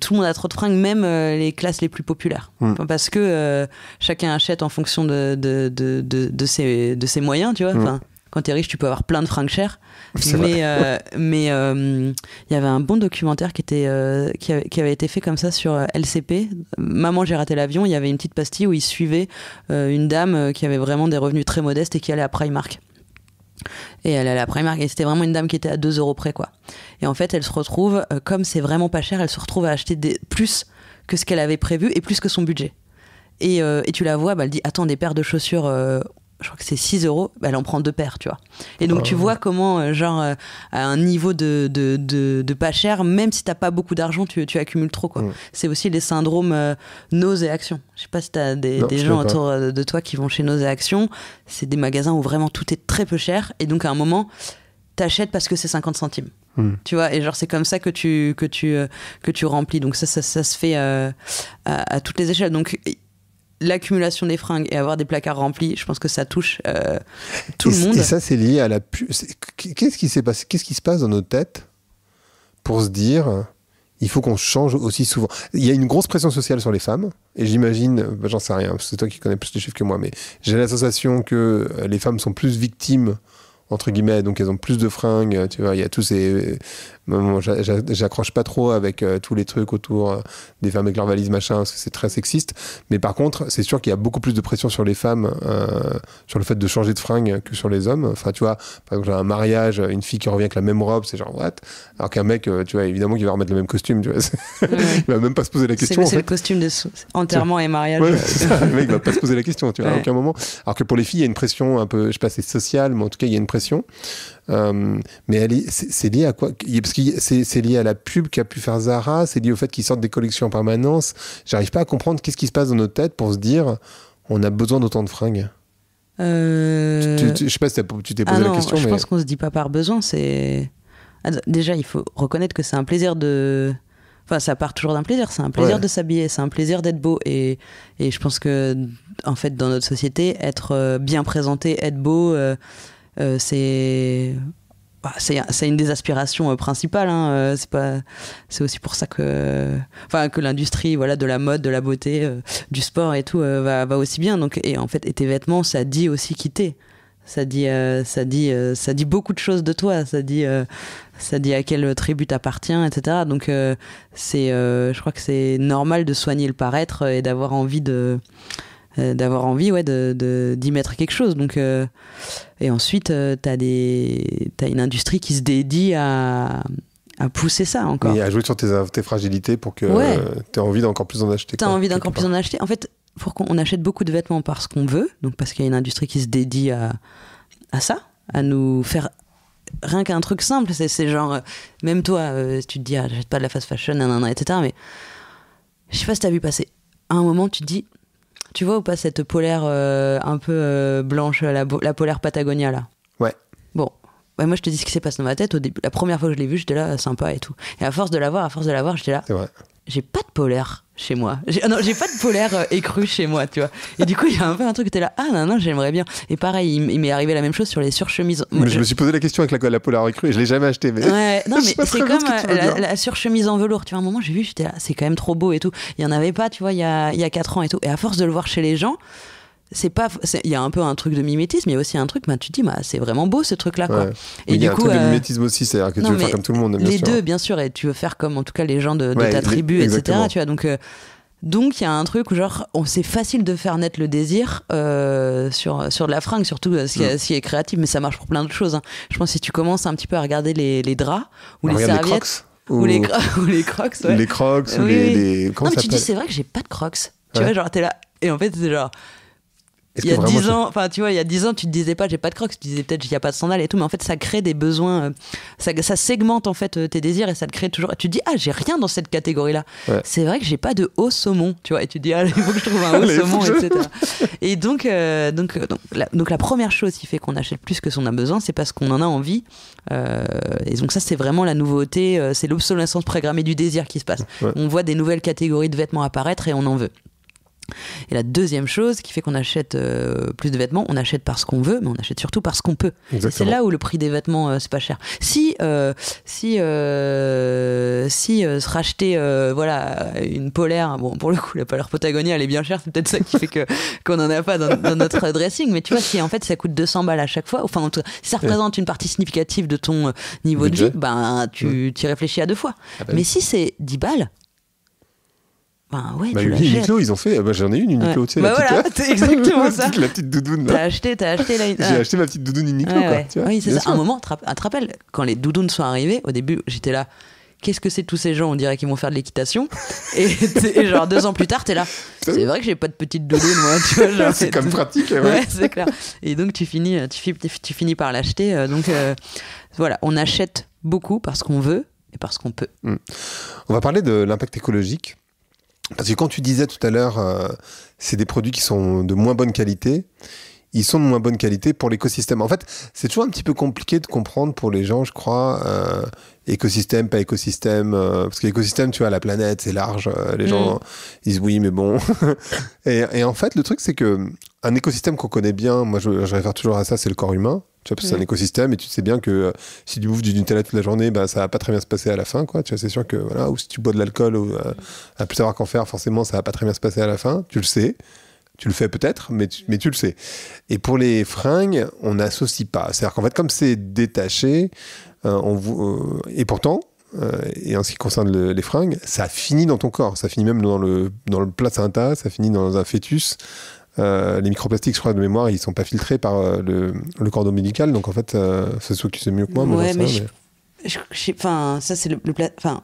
tout le monde a trop de fringues, même les classes les plus populaires. Hmm. Parce que chacun achète en fonction de, de, de, ses, moyens, tu vois. Hmm. enfin quand t'es riche, tu peux avoir plein de francs chères. Mais euh, mais il euh, y avait un bon documentaire qui était euh, qui, avait, été fait comme ça sur LCP. Maman, j'ai raté l'avion. Il y avait une petite pastille où il suivait une dame qui avait vraiment des revenus très modestes et qui allait à Primark. Et elle allait à Primark et c'était vraiment une dame qui était à 2 euros près quoi. Et en fait, elle se retrouve, comme c'est vraiment pas cher, elle se retrouve à acheter des, plus que ce qu'elle avait prévu et plus que son budget. Et, tu la vois, bah, elle dit Attends, des paires de chaussures, je crois que c'est 6 euros, bah, elle en prend deux paires, tu vois. Et donc, tu oh. vois comment, euh, genre, euh, à un niveau de, de, de, pas cher, même si t'as pas beaucoup d'argent, tu, tu, accumules trop, quoi. Mm. C'est aussi les syndromes euh, et Action. Je sais pas si t'as des, des gens autour euh, de toi qui vont chez Nose et Action. C'est des magasins où vraiment tout est très peu cher. Et donc, à un moment, t'achètes parce que c'est 50 centimes. Mm. Tu vois, et genre c'est comme ça que tu que tu que tu remplis. Donc ça ça, ça se fait à, à, toutes les échelles. Donc l'accumulation des fringues et avoir des placards remplis, je pense que ça touche euh, tout le monde. Et ça, c'est lié à la. Qu'est-ce qui s'est passé Qu'est-ce qui se passe dans nos têtes pour se dire il faut qu'on change aussi souvent. Il y a une grosse pression sociale sur les femmes, et j'imagine, bah, j'en sais rien, c'est toi qui connais plus les chiffres que moi, mais j'ai la sensation que euh, les femmes sont plus victimes entre guillemets, donc elles ont plus de fringues, tu vois, il y a tous ces j'accroche pas trop avec euh, tous les trucs autour euh, des femmes avec leurs valises, machin, parce que c'est très sexiste, mais par contre, c'est sûr qu'il y a beaucoup plus de pression sur les femmes, euh, sur le fait de changer de fringue que sur les hommes, enfin, tu vois, par exemple, un mariage, une fille qui revient avec la même robe, c'est genre, what Alors qu'un mec, tu vois, évidemment qu'il va remettre le même costume, tu vois, il va même pas se poser la question. C'est le costume de enterrement et mariage. le mec va pas se poser la question, tu vois, à aucun moment. Alors que pour les filles, il y a une pression un peu, je sais pas, c'est sociale, mais en tout cas, il y a une pression euh, mais c'est lié à quoi Parce c'est lié à la pub qu'a pu faire Zara, c'est lié au fait qu'ils sortent des collections en permanence. J'arrive pas à comprendre qu'est-ce qui se passe dans notre tête pour se dire on a besoin d'autant de fringues. Euh, je sais pas si tu t'es posé ah la question. Je pense qu'on se dit pas par besoin. C'est ah, déjà il faut reconnaître que c'est un plaisir de. Enfin, ça part toujours d'un plaisir. C'est un plaisir de s'habiller, c'est un plaisir d'être beau. Et, et, je pense que, en fait, dans notre société, être euh, bien présenté, être beau, euh, bah, c'est c'est une des aspirations euh, principales. Hein, euh, c'est pas, c'est aussi pour ça que, enfin, que l'industrie, voilà, de la mode, de la beauté, du sport et tout va, va, aussi bien. Donc, et en fait, tes vêtements, ça dit aussi quitter. Ça dit, ça dit, ça dit beaucoup de choses de toi. Ça dit, ça dit à quelle tribu t'appartiens, etc. Donc, c'est, je crois que c'est normal de soigner le paraître et d'avoir envie de euh, d'avoir envie ouais, de, d'y mettre quelque chose. Donc, euh, et ensuite, euh, tu as, des, une industrie qui se dédie à, à pousser ça encore. Et à jouer sur tes, tes fragilités pour que tu aies envie d'encore plus en acheter. Tu as envie d'encore plus en acheter. En fait, pour qu'on achète beaucoup de vêtements parce qu'on veut, donc parce qu'il y a une industrie qui se dédie à, à ça, à nous faire rien qu'un truc simple. C'est genre, même toi, tu te dis, ah, j'achète pas de la fast fashion, etc. Mais je sais pas si t'as vu passer. À un moment, tu te dis, tu vois ou pas cette polaire euh, un peu euh, blanche, la, polaire Patagonia là Ouais. Bon. Ouais, moi, je te dis ce qui s'est passé dans ma tête. Au début, la première fois que je l'ai vue, j'étais là, sympa et tout. Et à force de la voir, à force de la voir, j'étais là. C'est vrai j'ai pas de polaire chez moi. J'ai, ah non, j'ai pas de polaire euh, écrue chez moi, tu vois. Et du coup, il y a un peu un truc tu t'es là, ah non, non, j'aimerais bien. Et pareil, il, m'est arrivé la même chose sur les surchemises. je... me suis posé la question avec la, la polaire écrue et je l'ai jamais achetée. Mais... Ouais, non, mais c'est comme euh, la, surchemise en velours. Tu vois, un moment, j'ai vu, j'étais là, c'est quand même trop beau et tout. Il y en avait pas, tu vois, il y a, il y a 4 ans et tout. Et à force de le voir chez les gens, c'est pas il y a un peu un truc de mimétisme il y a aussi un truc bah, tu te dis bah, c'est vraiment beau ce truc là quoi. et du y a coup un truc euh, mimétisme aussi c'est à dire que tu veux faire comme tout le monde bien les deux bien sûr et tu veux faire comme en tout cas les gens de, ta tribu etc tu vois donc euh, donc il y a un truc où genre on c'est facile de faire naître le désir euh, sur sur de la fringue surtout si, mm. est créatif mais ça marche pour plein d'autres choses. Hein. Je pense que si tu commences un petit peu à regarder les, draps ou ah, les serviettes ou... les Crocs ou les crocs les crocs ou non mais tu dis c'est vrai que j'ai pas de crocs. Tu vois genre t'es là et en fait c'est genre il y a dix ans, enfin tu vois, il y a dix ans, tu te disais pas j'ai pas de crocs, tu disais peut-être il a pas de sandales et tout, mais en fait ça crée des besoins, euh, ça, segmente en fait euh, tes désirs et ça te crée toujours. Tu te dis ah j'ai rien dans cette catégorie là. C'est vrai que j'ai pas de haut saumon, tu vois, et tu te dis ah il faut que je trouve un haut saumon, etc. et donc euh, donc donc la, donc la, première chose qui fait qu'on achète plus que ce qu'on a besoin, c'est parce qu'on en a envie. et donc ça c'est vraiment la nouveauté, c'est l'obsolescence programmée du désir qui se passe. On voit des nouvelles catégories de vêtements apparaître et on en veut. Et la deuxième chose qui fait qu'on achète euh, plus de vêtements, on achète parce qu'on veut, mais on achète surtout parce qu'on peut. C'est là où le prix des vêtements, euh, c'est pas cher. Si, euh, si, si se racheter voilà, une polaire, bon, pour le coup, la polaire Patagonia, elle est bien chère, c'est peut-être ça qui fait que qu'on n'en a pas dans, notre dressing, mais tu vois, si en fait ça coûte 200 balles à chaque fois, enfin, en tout cas, si ça représente une partie significative de ton niveau de vie, ben, tu y réfléchis à deux fois. Ah bah mais si c'est 10 balles, ben ouais, bah, tu Uniqlo, ils ont fait. Ah bah, j'en ai une Uniqlo, tu sais, bah la voilà, c'est exactement ça. la petite doudoune. T'as acheté, t'as acheté la. J'ai ah. acheté ma petite doudoune Uniqlo, oui, c'est ça. À un moment, un ah, te rappelles, quand les doudounes sont arrivées, au début, j'étais là. Qu'est-ce que c'est tous ces gens On dirait qu'ils vont faire de l'équitation. Et, genre deux ans plus tard, t'es là. C'est vrai que j'ai pas de petite doudoune, moi. Tu vois, c'est comme pratique, c'est clair. Et donc tu finis, tu, finis par l'acheter. Euh, donc euh, voilà, on achète beaucoup parce qu'on veut et parce qu'on peut. Mm. On va parler de l'impact écologique parce que quand tu disais tout à l'heure, euh, c'est des produits qui sont de moins bonne qualité, ils sont de moins bonne qualité pour l'écosystème. En fait, c'est toujours un petit peu compliqué de comprendre pour les gens, je crois, euh, écosystème, pas écosystème. Euh, parce que l'écosystème, tu vois, la planète, c'est large. Euh, les gens mm. disent oui, mais bon. et, en fait, le truc, c'est que un écosystème qu'on connaît bien, moi je, je réfère toujours à ça, c'est le corps humain. Tu c'est un mm. écosystème et tu sais bien que euh, si tu bouffes du Nutella toute la journée, bah, ça va pas très bien se passer à la fin, quoi. Tu vois, c'est sûr que, voilà, ou si tu bois de l'alcool, euh, à plus savoir qu'en faire, forcément, ça va pas très bien se passer à la fin. Tu le sais. Tu le fais peut-être, mais tu, mais tu le sais. Et pour les fringues, on n'associe pas. C'est-à-dire qu'en fait, comme c'est détaché, euh, et pourtant, et en ce qui concerne les fringues, ça finit dans ton corps. Ça finit même dans le, dans le placenta, ça finit dans un fœtus. Euh, les microplastiques, je crois, de mémoire, ils sont pas filtrés par euh, le, cordon médical. Donc, en fait, euh, c'est que tu sais mieux que moi. mais, Enfin, ça, c'est le... Enfin,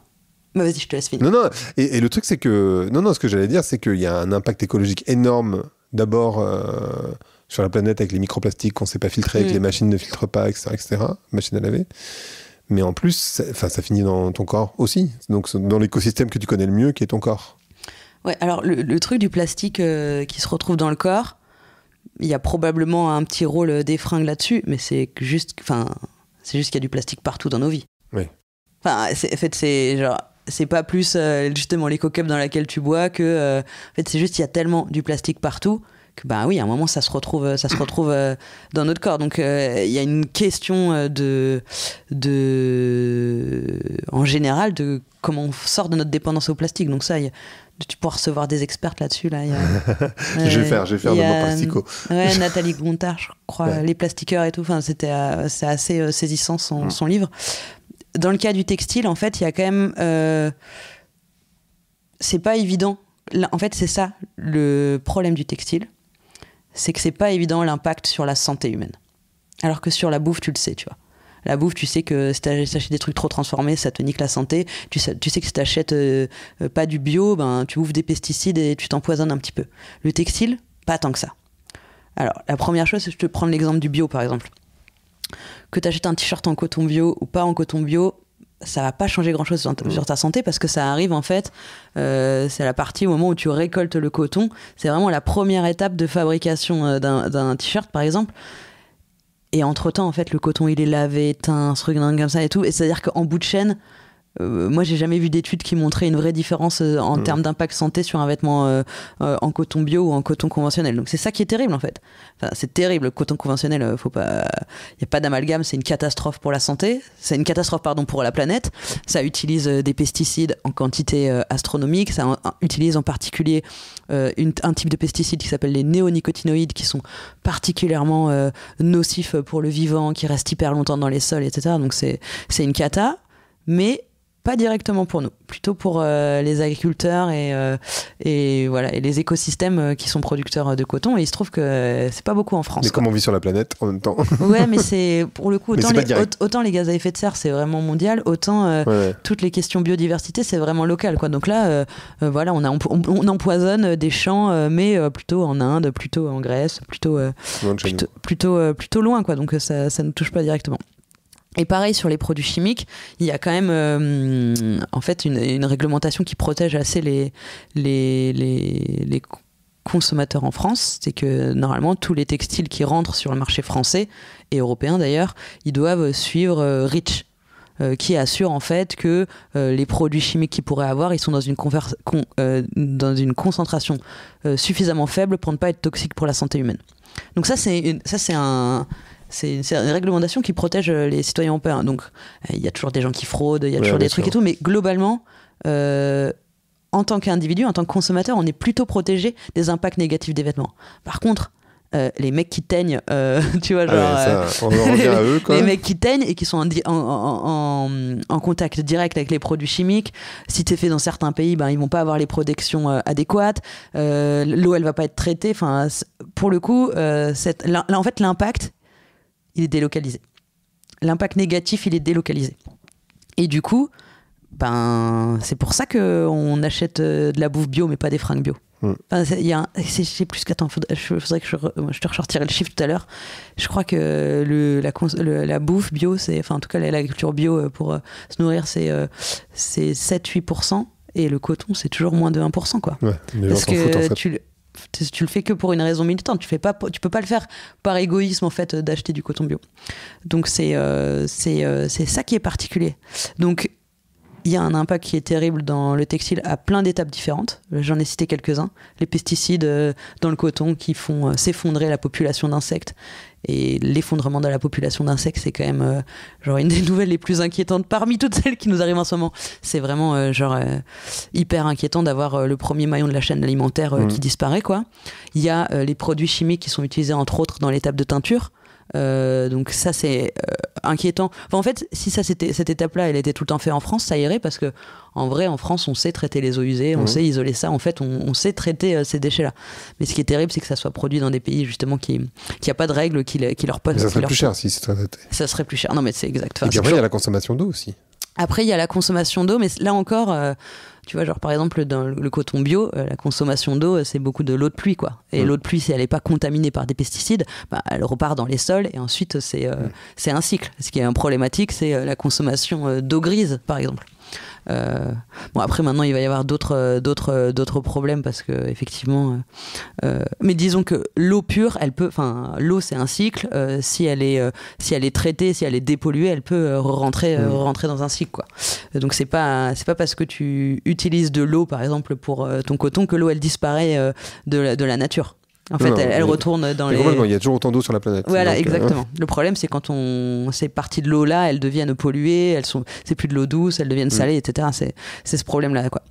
bah, vas-y, je te laisse finir. Non, non. Et, le truc, c'est que... Non, non, ce que j'allais dire, c'est qu'il y a un impact écologique énorme, d'abord... Euh, sur la planète avec les microplastiques qu'on ne sait pas filtrer, que mm. les machines ne filtrent pas, etc., etc., machines à laver. Mais en plus, ça, ça finit dans ton corps aussi, donc dans l'écosystème que tu connais le mieux, qui est ton corps. Ouais, alors le, truc du plastique euh, qui se retrouve dans le corps, il y a probablement un petit rôle euh, des fringues là-dessus, mais c'est juste, enfin, c'est juste qu'il y a du plastique partout dans nos vies. Oui. Enfin, en fait, c'est genre, c'est pas plus euh, justement les cup dans laquelle tu bois que, en fait, c'est juste qu'il y a tellement du plastique partout bah oui, à un moment ça se retrouve, euh, ça se retrouve euh, dans notre corps. Donc euh, il y a une question de, de, en général, de comment on sort de notre dépendance au plastique. Donc ça, y tu pourras recevoir des expertes là-dessus. Là. je vais faire, je faire de mon plastico. Ouais, Nathalie Gontard, je crois, les plastiqueurs et tout. Enfin, c'était c'est assez saisissant son, mm. son, livre. Dans le cas du textile, en fait, il y a quand même. c'est pas évident. en fait, c'est ça le problème du textile c'est que c'est pas évident l'impact sur la santé humaine. Alors que sur la bouffe, tu le sais, tu vois. La bouffe, tu sais que si t'achètes des trucs trop transformés, ça te nique la santé. Tu sais, tu sais que si t'achètes euh, euh, pas du bio, ben, tu ouvres des pesticides et tu t'empoisonnes un petit peu. Le textile, pas tant que ça. Alors, la première chose, c'est que je te prends l'exemple du bio, par exemple. Que tu un t-shirt en coton bio ou pas en coton bio, ça va pas changer grand chose mm. sur, ta santé parce que ça arrive en fait, euh, c'est la partie au moment où tu récoltes le coton, c'est vraiment la première étape de fabrication euh, d'un t-shirt par exemple. Et entre temps, en fait, le coton il est lavé, teint, ce comme ça et tout. Et c'est à dire qu'en bout de chaîne, euh, moi, j'ai jamais vu d'études qui montraient une vraie différence euh, en hmm. termes d'impact santé sur un vêtement euh, en coton bio ou en coton conventionnel. Donc, c'est ça qui est terrible, en fait. c'est terrible. Le coton conventionnel, faut pas, il n'y a pas d'amalgame. C'est une catastrophe pour la santé. C'est une catastrophe, pardon, pour la planète. Ça utilise des pesticides en quantité astronomique. Ça utilise en particulier une, un type de pesticide qui s'appelle les néonicotinoïdes, qui sont particulièrement nocifs pour le vivant, qui restent hyper longtemps dans les sols, etc. Donc, c'est une cata. Mais pas directement pour nous, plutôt pour euh, les agriculteurs et, euh, et, voilà et les écosystèmes euh, qui sont producteurs de coton. Et il se trouve que c'est pas beaucoup en France. Mais comme on vit sur la planète en même temps. ouais, mais c'est pour le coup autant, les, gaz à effet de serre c'est vraiment mondial, autant toutes les questions biodiversité c'est vraiment local quoi. Donc là, voilà, on, on, empoisonne des champs, mais plutôt en Inde, plutôt en Grèce, plutôt plutôt, plutôt, loin quoi. Donc ça ne touche pas directement. Et pareil sur les produits chimiques, il y a quand même euh, en fait une, réglementation qui protège assez les, les, consommateurs en France, c'est que normalement tous les textiles qui rentrent sur le marché français et européen d'ailleurs, ils doivent suivre euh, REACH. Euh, qui assure en fait que les produits chimiques qu'ils pourraient avoir, ils sont dans une, dans une concentration suffisamment faible pour ne pas être toxiques pour la santé humaine. Donc ça c'est ça c'est un c'est une, réglementation qui protège euh, les citoyens européens. Donc, euh, il y a toujours des gens qui fraudent, il y a toujours des trucs et tout, mais globalement, euh, en tant qu'individu, en tant que consommateur, on est plutôt protégé des impacts négatifs des vêtements. Par contre, les mecs qui teignent, tu vois, ah genre. les, mecs qui teignent et qui sont en, contact direct avec les produits chimiques. Si es fait dans certains pays, ben ils vont pas avoir les protections adéquates. L'eau, elle va pas être traitée. Enfin, pour le coup, en fait, l'impact, il est délocalisé. L'impact négatif, il est délocalisé. Et du coup, ben, c'est pour ça que on achète euh, de la bouffe bio, mais pas des fringues bio. Hmm. il Enfin, y a un, je plus qu'attends, faudrait, faudrait, que je, je, te ressortirai le chiffre tout à l'heure. Je crois que le, la, la, bouffe bio, c'est, enfin en tout cas l'agriculture bio euh, pour euh, se nourrir, c'est, c'est 7-8%. Et le coton, c'est toujours moins de 1%. Quoi. Ouais, Parce que tu le fais que pour une raison militante. Tu fais pas, tu peux pas le faire par égoïsme en fait d'acheter du coton bio. Donc c'est euh, c'est euh, c'est ça qui est particulier. Donc il y a un impact qui est terrible dans le textile à plein d'étapes différentes. J'en ai cité quelques-uns. Les pesticides euh, dans le coton qui font euh, s'effondrer la population d'insectes. Et l'effondrement de la population d'insectes, c'est quand même euh, genre une des nouvelles les plus inquiétantes parmi toutes celles qui nous arrivent en ce moment. C'est vraiment genre hyper inquiétant d'avoir le premier maillon de la chaîne alimentaire qui mmh. disparaît quoi. Il y a les produits chimiques qui sont utilisés entre autres dans l'étape de teinture. Euh, donc ça c'est euh, inquiétant. Enfin, en fait, si ça c'était cette étape-là, elle était tout le temps faite en France, ça irait parce que en vrai, en France, on sait traiter les eaux usées, on sait isoler ça. En fait, on, sait traiter euh, ces déchets-là. Mais ce qui est terrible, c'est que ça soit produit dans des pays justement qui qui a pas de règles qui, leur posent. Ça serait plus cher si Ça serait plus cher. Non, mais c'est exact. Et puis après, il y a la consommation d'eau aussi. Après, il y a la consommation d'eau, mais là encore, euh, tu vois, genre par exemple, dans le coton bio, euh, la consommation d'eau, euh, c'est beaucoup de l'eau de pluie, quoi. Et mm. l'eau de pluie, si elle n'est pas contaminée par des pesticides, bah, elle repart dans les sols et ensuite, c'est mm. un cycle. Ce qui est un problématique, c'est la consommation d'eau grise, par exemple. Euh, bon, après, maintenant, il va y avoir d'autres, euh, d'autres, euh, d'autres problèmes parce que, effectivement. mais disons que l'eau pure, elle peut. Enfin, l'eau, c'est un cycle. si, elle est, si elle est traitée, si elle est dépolluée, elle peut rentrer, mm. rentrer dans un cycle, quoi. Donc, c'est pas, c'est pas parce que tu utilises de l'eau, par exemple, pour ton coton, que l'eau, elle disparaît de de la nature. En fait, elle, retourne dans les. Il y a toujours autant d'eau sur la planète. Voilà, euh, exactement. Hein. Le problème, c'est quand on ces parties de l'eau là, elles deviennent polluées, elles sont, c'est plus de l'eau douce, elles deviennent mm. salées, etc. C'est ce problème là, quoi.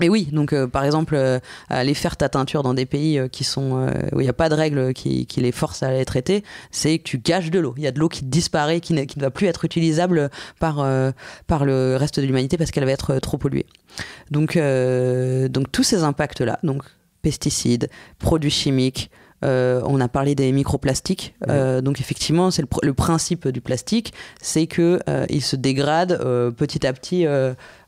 Mais oui, donc euh, par exemple, euh, aller faire ta teinture dans des pays qui sont où il n'y a pas de règles qui, les forcent à les traiter, c'est que tu gâches de l'eau. Il y a de l'eau qui disparaît, qui ne, qui ne, va plus être utilisable par, par le reste de l'humanité parce qu'elle va être trop polluée. Donc, donc tous ces impacts-là, donc pesticides, produits chimiques. Euh, on a parlé des microplastiques. Euh, donc effectivement, c'est le, principe du plastique, c'est que euh, il se dégrade petit à petit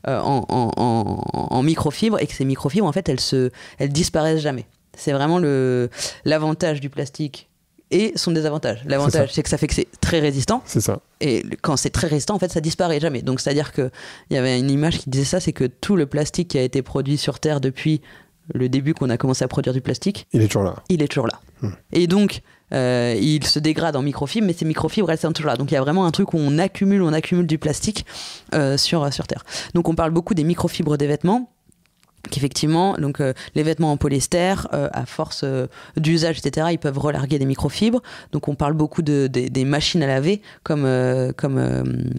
en, microfibres et que ces microfibres, en fait, elles se, elles disparaissent jamais. C'est vraiment le l'avantage du plastique et son désavantage. L'avantage, c'est que ça fait que c'est très résistant. C'est ça. Et quand c'est très résistant, en fait, ça disparaît jamais. Donc, c'est-à-dire qu'il y avait une image qui disait ça, c'est que tout le plastique qui a été produit sur Terre depuis le début qu'on a commencé à produire du plastique. Il est toujours là. Il est toujours là. Hmm. Et donc, euh, il se dégrade en microfibres, mais ces microfibres elles sont toujours là. Donc il y a vraiment un truc où on accumule, on accumule du plastique euh, sur, euh, sur Terre. Donc on parle beaucoup des microfibres des vêtements qu'effectivement, donc les vêtements en polyester, à force d'usage, etc., ils peuvent relarguer des microfibres. Donc on parle beaucoup des machines à laver comme, comme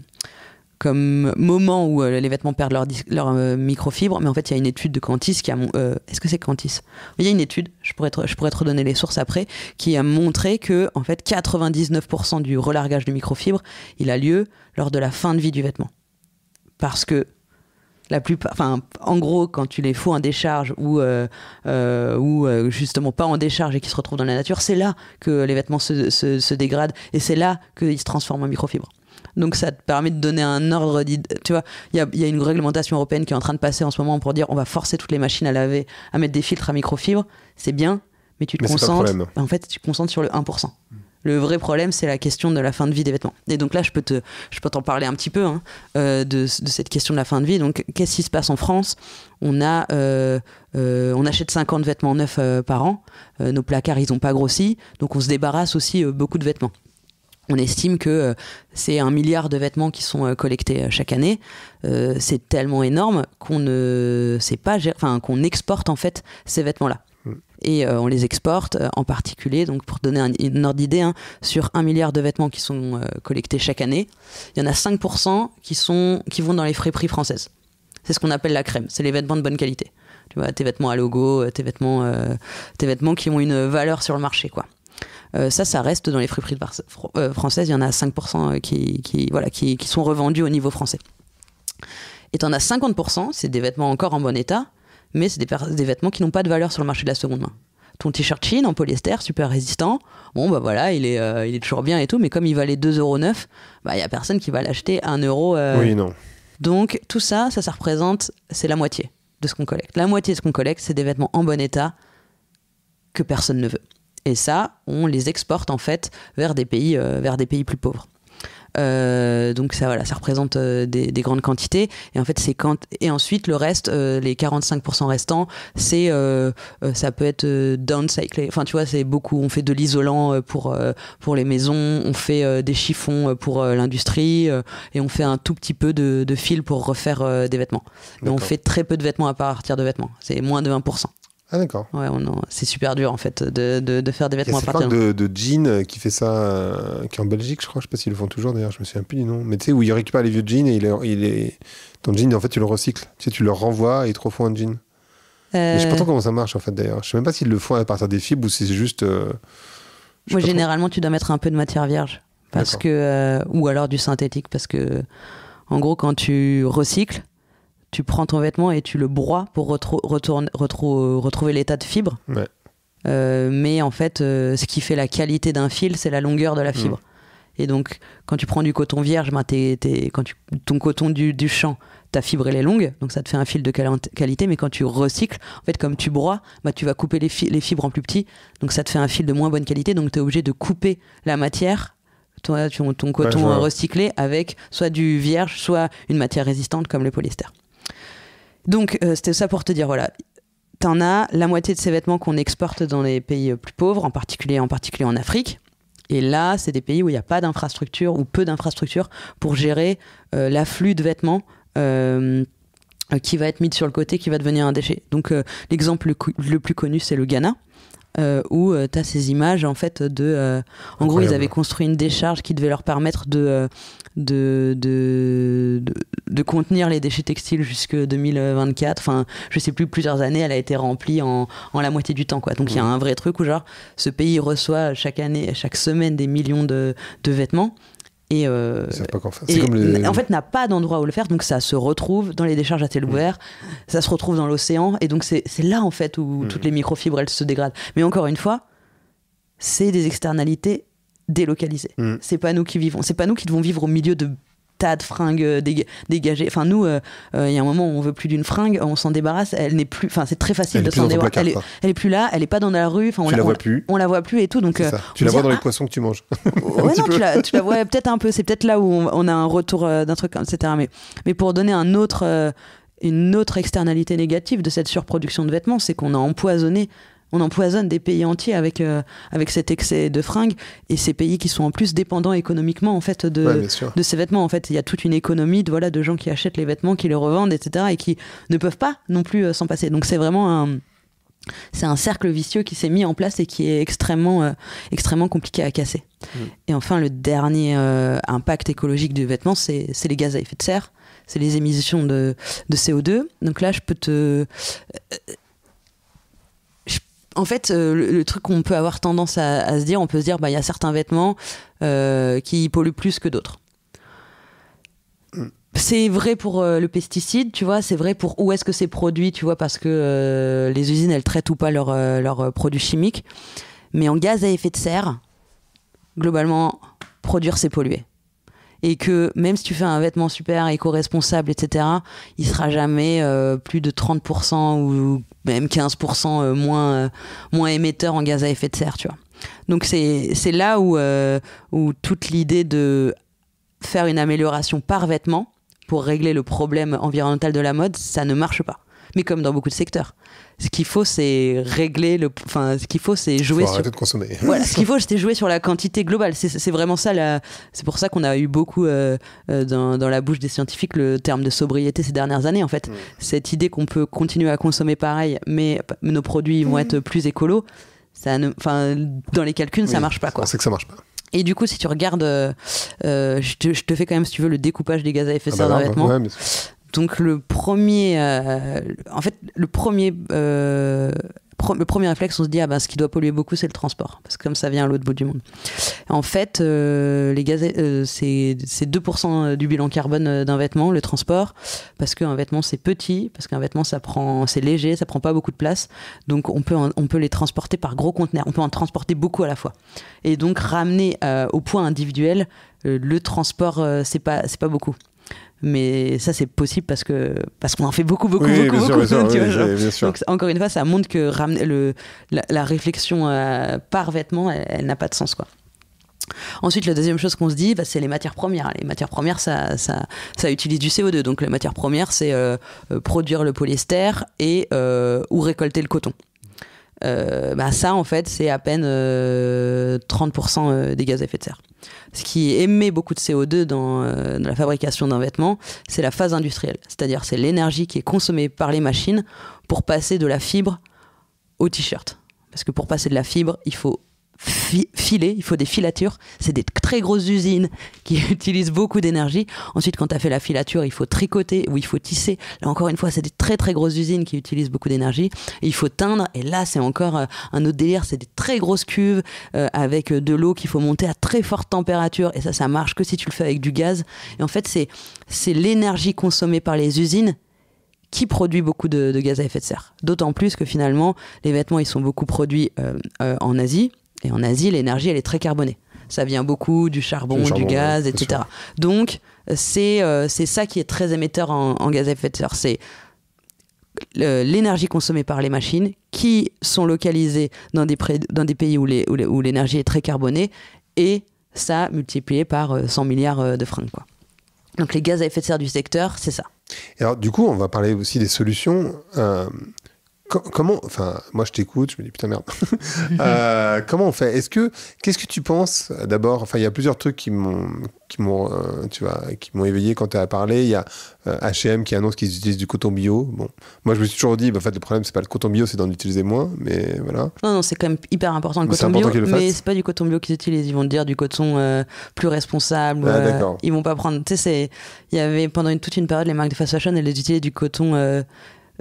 comme moment où euh, les vêtements perdent leur, leur euh, mais en fait, il y a une étude de Cantis qui a. Euh, est-ce que c'est Cantis Il y a une étude, je pourrais, te, je pourrais redonner les sources après, qui a montré que, en fait, 99% du relargage de microfibres il a lieu lors de la fin de vie du vêtement. Parce que la plupart, enfin, en gros, quand tu les fous en décharge ou, ou justement pas en décharge et qu'ils se retrouvent dans la nature, c'est là que les vêtements se, se dégradent et c'est là qu'ils se transforment en microfibre. Donc ça te permet de donner un ordre Tu vois, il y a, une réglementation européenne qui est en train de passer en ce moment pour dire on va forcer toutes les machines à laver à mettre des filtres à microfibres. C'est bien, mais tu te concentres. En fait, tu te concentres sur le 1%. Le vrai problème, c'est la question de la fin de vie des vêtements. Et donc là, je peux te, je peux t'en parler un petit peu hein, euh, de, cette question de la fin de vie. Donc, qu'est-ce qui se passe en France On a, euh, euh, on achète 50 vêtements neufs par an. nos placards, ils n'ont pas grossi, donc on se débarrasse aussi beaucoup de vêtements. On estime que euh, c'est un milliard de vêtements qui sont euh, collectés euh, chaque année. c'est tellement énorme qu'on ne sait pas, enfin qu'on exporte en fait ces vêtements-là. Mm. Et on les exporte en particulier, donc pour donner une ordre d'idée, hein, sur un milliard de vêtements qui sont collectés chaque année, il y en a 5% qui, sont, qui vont dans les frais-prix françaises. C'est ce qu'on appelle la crème, c'est les vêtements de bonne qualité. Tu vois, tes vêtements à logo, tes vêtements, tes vêtements qui ont une valeur sur le marché, quoi. Euh, ça, ça reste dans les friperies euh, françaises. Il y en a 5% euh, qui, voilà, qui, sont revendus au niveau français. Et en as 50%, c'est des vêtements encore en bon état, mais c'est des, vêtements qui n'ont pas de valeur sur le marché de la seconde main. Ton t-shirt chine en polyester, super résistant, bon bah voilà, il est, il est toujours bien et tout, mais comme il valait 2,9€, bah il n'y a personne qui va l'acheter 1€. Oui, non. Donc tout ça, ça, ça représente, c'est la moitié de ce qu'on collecte. La moitié de ce qu'on collecte, c'est des vêtements en bon état que personne ne veut. Et ça, on les exporte en fait vers des pays, euh, vers des pays plus pauvres. Euh, donc ça voilà, ça représente euh, des, grandes quantités. Et en fait, c'est quand et ensuite le reste, les 45% restants, c'est ça peut être downcyclé. Enfin, tu vois, c'est beaucoup. On fait de l'isolant pour pour les maisons, on fait des chiffons pour l'industrie et on fait un tout petit peu de, de fil pour refaire des vêtements. Mais on fait très peu de vêtements à partir de vêtements. C'est moins de 20%. Ah d'accord. Ouais, c'est super dur en fait de, de, faire des vêtements à partir de, de jeans euh, qui fait ça, euh, qui est en Belgique, je crois. Je sais pas s'ils le font toujours d'ailleurs. Je me souviens plus du nom. Mais tu sais où ils récupèrent les vieux jeans et il il est ton jean en fait tu le recycles. Tu sais, tu le renvoies et ils te refont un jean. Euh... Mais je sais pas trop comment ça marche en fait d'ailleurs. Je sais même pas s'ils le font à partir des fibres ou si c'est juste. Moi euh, généralement tu dois mettre un peu de matière vierge parce que ou alors du synthétique parce que en gros quand tu recycles tu prends ton vêtement et tu le broies pour retrouver l'état de fibre. Euh, mais en fait, euh, ce qui fait la qualité d'un fil, c'est la longueur de la mm. fibre. Et donc, quand tu prends du coton vierge, ben, quand tu, ton coton du, champ, ta fibre elle est longue, donc ça te fait un fil de qualité. Mais quand tu recycles, en fait, comme tu broies, bah tu vas couper les, fibres en plus petit, donc ça te fait un fil de moins bonne qualité. Donc tu es obligé de couper la matière, ton, ton, coton recyclé, avec soit du vierge, soit une matière résistante comme le polyester. Donc, euh, c'était ça pour te dire, voilà, t'en as la moitié de ces vêtements qu'on exporte dans les pays euh, plus pauvres, en particulier en, particulier en Afrique. Et là, c'est des pays où il n'y a pas d'infrastructure ou peu d'infrastructure pour gérer euh, l'afflux de vêtements qui va être mis sur le côté, qui va devenir un déchet. Donc, l'exemple le, plus connu, c'est le Ghana. où tu as ces images en fait de en gros ils avaient construit une décharge qui devait leur permettre de de, de, de, contenir les déchets textiles jusque 2024. Enfin, je sais plus, plusieurs années, elle a été remplie en, en la moitié du temps. Quoi. Donc il y a un vrai truc où genre, ce pays reçoit chaque année, chaque semaine des millions de, de vêtements. Et, euh, en fait, n'a pas d'endroit où le faire, donc ça se retrouve dans les décharges à ciel ouvert, ça se retrouve dans l'océan, et donc c'est là en fait où toutes les microfibres elles se dégradent. Mais encore une fois, c'est des externalités délocalisé, mm. C'est pas nous qui vivons. C'est pas nous qui devons vivre au milieu de tas de fringues euh, dégagées. Enfin, nous, euh, euh, il y a un moment où on veut plus d'une fringue, on s'en débarrasse. Elle n'est plus. Enfin, c'est très facile de s'en débarrasser. Elle, est plus là, elle est pas dans la rue. Enfin, on la, voit plus. On la voit plus et tout. Donc, tu la vois dans les ah poissons que tu manges. ouais, non, tu la, vois peut-être un peu. C'est peut-être là où on, a un retour d'un truc, etc. Mais, mais pour donner un autre une autre externalité négative de cette surproduction de vêtements, c'est qu'on a empoisonné on empoisonne des pays entiers avec, euh, avec cet excès de fringues et ces pays qui sont en plus dépendants économiquement en fait de, de ces vêtements. En fait, il y a toute une économie de, voilà, de gens qui achètent les vêtements, qui les revendent, etc. et qui ne peuvent pas non plus euh, s'en passer. Donc c'est vraiment un, c'est un cercle vicieux qui s'est mis en place et qui est extrêmement, euh, extrêmement compliqué à casser. Mm. Et enfin, le dernier impact écologique du vêtement, c'est les gaz à effet de serre, c'est les émissions de, de, CO2. Donc là, je peux te en fait, euh, le, truc qu'on peut avoir tendance à, se dire, on peut se dire, bah, il y a certains vêtements euh, qui polluent plus que d'autres. C'est vrai pour euh, le pesticide, tu vois, c'est vrai pour où est-ce que c'est produit, tu vois, parce que les usines, elles traitent ou pas leurs produits chimiques. Mais en gaz à effet de serre, globalement, produire, c'est polluer et que même si tu fais un vêtement super éco-responsable, etc., il sera jamais euh, plus de 30% ou même 15% euh, moins, euh, moins émetteur en gaz à effet de serre, tu Donc c'est là où, où toute l'idée de faire une amélioration par vêtement pour régler le problème environnemental de la mode, ça ne marche pas mais comme dans beaucoup de secteurs. Ce qu'il faut, c'est régler le. Enfin, ce qu'il faut, c'est jouer. sur... de consommer. Voilà, ce qu'il faut, c'est jouer sur la quantité globale. C'est vraiment ça. C'est pour ça qu'on a eu beaucoup euh, euh, dans, dans, la bouche des scientifiques le terme de sobriété ces dernières années. En fait, mm. cette idée qu'on peut continuer à consommer pareil, mais nos produits vont mm. être plus écolos, ça ne... enfin, dans les calculs, ça ça marche pas. Quoi. On sait que ça marche pas. Et du coup, si tu regardes, euh, je, te, fais quand même, si tu veux, le découpage des gaz à effet de ah serre bah dans les vêtements. Donc le premier, euh, en fait, le premier, euh, le premier réflexe, on se dit ah ben, ce qui doit polluer beaucoup, c'est le transport, parce que comme ça vient à l'autre bout du monde. En fait, euh, les gaz, c'est 2% du bilan carbone d'un vêtement, le transport, parce qu'un vêtement c'est petit, parce qu'un vêtement ça prend, c'est léger, ça prend pas beaucoup de place, donc on peut on peut les transporter par gros conteneurs, on peut en transporter beaucoup à la fois, et donc ramener au point individuel le transport c'est pas c'est pas beaucoup mais ça c'est possible parce que parce qu'on en fait beaucoup beaucoup beaucoup, beaucoup encore une fois ça montre que ramener la, réflexion euh, par vêtement elle, n'a pas de sens quoi Ensuite, la deuxième chose qu'on se dit, bah, c'est les matières premières. Les matières premières, ça, ça, utilise du CO2. Donc, les matières premières, c'est euh, euh, produire le polyester et ou récolter le coton. Euh, bah, ça en fait c'est à peine 30% euh, euh, des gaz à effet de serre. Ce qui émet beaucoup de CO2 dans la fabrication d'un vêtement, c'est la phase industrielle, c'est-à-dire c'est l'énergie qui est consommée par les machines pour passer de la fibre au t-shirt. Parce que pour passer de la fibre, il faut filer, il faut des filatures. C'est des très grosses usines qui utilisent beaucoup d'énergie. Ensuite, quand tu as fait la filature, il faut tricoter ou il faut tisser. Là, encore une fois, c'est des très très grosses usines qui utilisent beaucoup d'énergie. Il faut teindre. Et là, c'est encore euh, un autre délire. C'est des très grosses cuves euh, avec euh, de l'eau qu'il faut monter à très forte température. Et ça, ça marche que si tu le fais avec du gaz. Et en fait, c'est l'énergie consommée par les usines qui produit beaucoup de, gaz à effet de serre. D'autant plus que finalement, les vêtements, ils sont beaucoup produits en Asie et en Asie, l'énergie, elle est très carbonée. Ça vient beaucoup du charbon, du, gaz, etc. Donc, c'est euh, c'est ça qui est très émetteur en, gaz à effet de serre. C'est l'énergie consommée par les machines qui sont localisées dans des, dans des pays où l'énergie est très carbonée et ça multiplié par 100 euh, milliards euh, de francs. Quoi. Donc les gaz à effet de serre du secteur, c'est ça. alors du coup, on va parler aussi des solutions. Euh, comment, enfin, moi je t'écoute, je me dis putain merde. Euh, comment on fait Est-ce que, qu'est-ce que tu penses d'abord Enfin, il y a plusieurs trucs qui m'ont, qui m'ont, euh, tu vois, qui m'ont éveillé quand tu as parlé. Il y a H&M qui annonce qu'ils utilisent du coton bio. Bon, moi je me suis toujours dit, bah, en fait, le problème c'est pas le coton bio, c'est d'en utiliser moins, mais voilà. Non, non, c'est quand même hyper important le coton bio, mais c'est pas du coton bio qu'ils utilisent. Ils vont dire du coton plus responsable. Ah, ils vont pas prendre. Tu sais, il y avait pendant une, toute une période les marques de fast fashion, elles utilisaient du coton.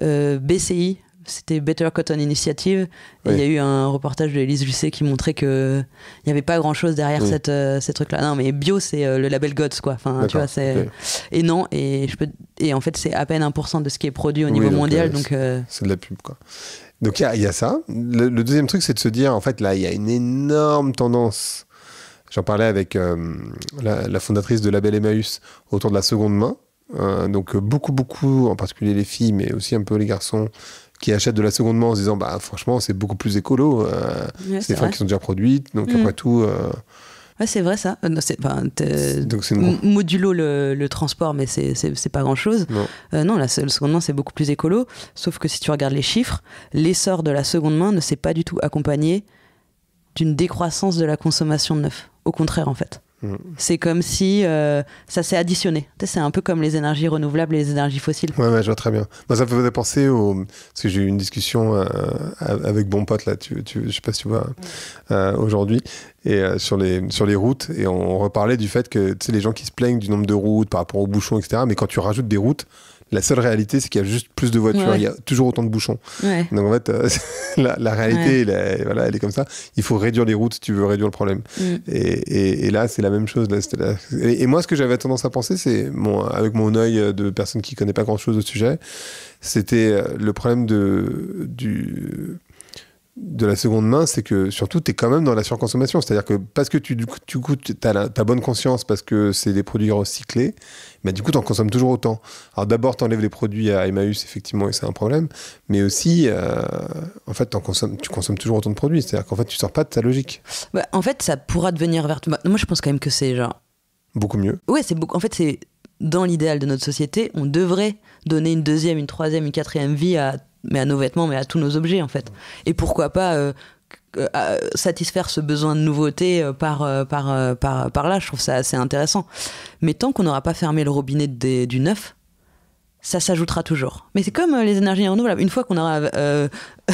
BCI, c'était Better Cotton Initiative. Et il y a eu un reportage de Elise Lucet qui montrait qu'il euh, n'y avait pas grand chose derrière cette, euh, ces trucs-là. Non, mais bio, c'est euh, le label Gods, quoi. Enfin, tu vois, c'est. Et non, et, je peux... et en fait, c'est à peine 1% de ce qui est produit au niveau mondial. donc, C'est de la pub, quoi. Donc, il y, a ça. Le, deuxième truc, c'est de se dire, en fait, là, il y a une énorme tendance. J'en parlais avec la, fondatrice de Label Emmaüs autour de la seconde main. donc beaucoup, beaucoup, en particulier les filles, mais aussi un peu les garçons, qui achètent de la seconde main en se disant bah franchement c'est beaucoup plus écolo euh, c'est des fois qui sont déjà produites donc mm. après tout euh, ouais, c'est vrai ça euh, donc c'est modulo le, transport mais c'est pas grand chose non, la, seconde main c'est beaucoup plus écolo sauf que si tu regardes les chiffres l'essor de la seconde main ne s'est pas du tout accompagné d'une décroissance de la consommation de neuf au contraire en fait Mm. C'est comme si euh, ça s'est additionné. C'est un peu comme les énergies renouvelables et les énergies fossiles. Ouais, je vois très bien. ça me faisait penser au. Parce que j'ai eu une discussion euh, avec mon pote, là, tu, je sais pas si tu vois, euh, aujourd'hui, et sur, les, sur les routes. Et on reparlait du fait que, tu les gens qui se plaignent du nombre de routes par rapport aux bouchons, etc. Mais quand tu rajoutes des routes, la seule réalité, c'est qu'il y a juste plus de voitures, il y a toujours autant de bouchons. Donc en fait, euh, la, réalité, elle, voilà, elle est comme ça. Il faut réduire les routes si tu veux réduire le problème. Mm. Et, là, c'est la même chose. Et, moi, ce que j'avais tendance à penser, c'est avec mon œil euh, de personne qui connaît pas grand-chose au sujet, c'était euh, le problème de, du de la seconde main, c'est que surtout, tu es quand même dans la surconsommation. C'est-à-dire que parce que tu, du as ta bonne conscience, parce que c'est des produits recyclés, mais bah, du coup, tu en consommes toujours autant. Alors d'abord, tu enlèves les produits à Emmaüs, effectivement, et c'est un problème, mais aussi, euh, en fait, en consommes, tu consommes toujours autant de produits. C'est-à-dire qu'en fait, tu sors pas de ta logique. Bah, en fait, ça pourra devenir vert. Moi, je pense quand même que c'est genre. Beaucoup mieux. Oui, c'est beaucoup. En fait, c'est dans l'idéal de notre société, on devrait donner une deuxième, une troisième, une quatrième vie à mais à nos vêtements, mais à tous nos objets en fait. Et pourquoi pas euh, euh, satisfaire ce besoin de nouveauté euh, par, par, par, là, je trouve ça assez intéressant. Mais tant qu'on n'aura pas fermé le robinet du neuf, ça s'ajoutera toujours. Mais c'est comme les énergies renouvelables. Une fois qu'on aura... en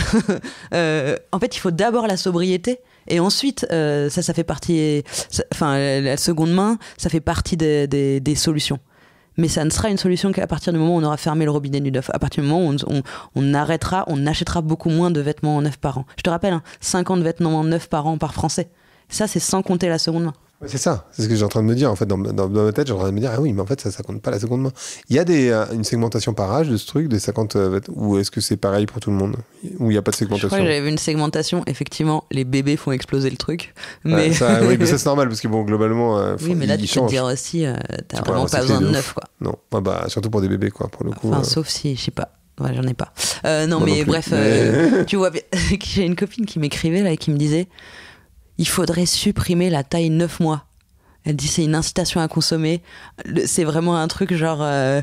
fait, il faut d'abord la sobriété. Et ensuite, ça, ça fait partie... enfin, la seconde main, ça fait partie des, des solutions mais ça ne sera une solution qu'à partir du moment où on aura fermé le robinet du neuf, à partir du moment où on, arrêtera, on achètera beaucoup moins de vêtements en neufs par an. Je te rappelle, 50 hein, vêtements en neufs par an par Français. Ça, c'est sans compter la seconde main. C'est ça, c'est ce que j'ai en train de me dire en fait dans, ma tête, j'ai en train de me dire ah oui mais en fait ça ça compte pas la seconde main. Il y a des euh, une segmentation par âge de ce truc des 50 euh, ou est-ce que c'est pareil pour tout le monde ou il y a pas de segmentation. Je crois que j'avais une segmentation effectivement les bébés font exploser le truc mais ça, oui, mais ça c'est normal parce que bon globalement euh, Oui, mais là tu peux te dire aussi t'as vraiment pas besoin de neuf quoi. Non, bah surtout pour des bébés quoi pour le coup. Enfin sauf si je sais pas j'en ai pas. non, mais bref, tu vois, j'ai une copine qui m'écrivait là et qui me disait il faudrait supprimer la taille 9 mois. Elle dit c'est une incitation à consommer. C'est vraiment un truc genre euh,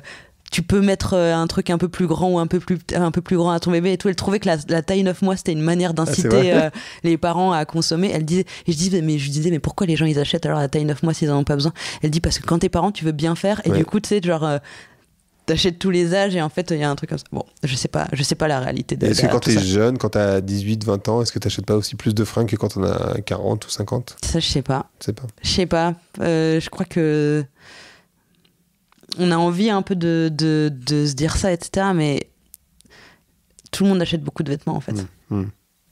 tu peux mettre euh, un truc un peu plus grand ou un peu plus un peu plus grand à ton bébé et tout. Elle trouvait que la, taille 9 mois c'était une manière ah, d'inciter euh, les parents à consommer. Elle disait je disais mais je disais mais pourquoi les gens ils achètent alors la taille 9 mois s'ils en ont pas besoin Elle dit parce que quand t'es parent tu veux bien faire et du coup tu sais genre t'achètes tous les âges et en fait il y a un truc comme ça. Bon, je sais pas, je sais pas la réalité. De, est-ce que quand t'es jeune, quand t'as 18, 20 ans, est-ce que t'achètes pas aussi plus de fringues que quand t'en as 40 ou 50 Ça je sais pas. Je sais pas. Je sais pas. Euh, je crois que on a envie un peu de, de, se dire ça, etc. Mais tout le monde achète beaucoup de vêtements en fait. Mmh, mmh.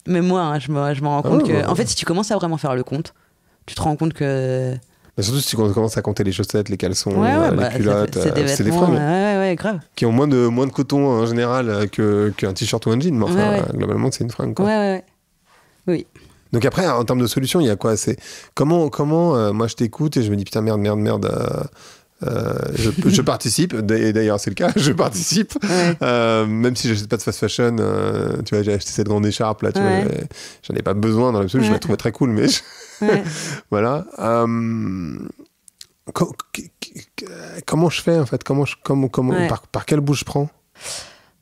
Mais moi, hein, je, me, rends compte ah, que, en fait, si tu commences à vraiment faire le compte, tu te rends compte que mais bah, surtout si tu commences à compter les chaussettes, les caleçons, euh, les bah, culottes, euh, c'est des, fringues ouais, grave. qui ont moins de, moins de coton en général euh, qu'un t-shirt ou un jean, mais enfin, globalement, c'est une fringue. Quoi. Oui. Donc après, en termes de solution, il y a quoi C'est comment, comment moi je t'écoute et je me dis putain merde, merde, merde. Euh, je, je, participe, d'ailleurs c'est le cas, je participe, euh, même si j'achète pas de fast fashion, euh, tu vois, j'ai acheté cette grande écharpe là, tu j'en ai pas besoin dans l'absolu, je la trouvais très cool, mais voilà. comment je fais en fait Comment je, comment par, quel bout je prends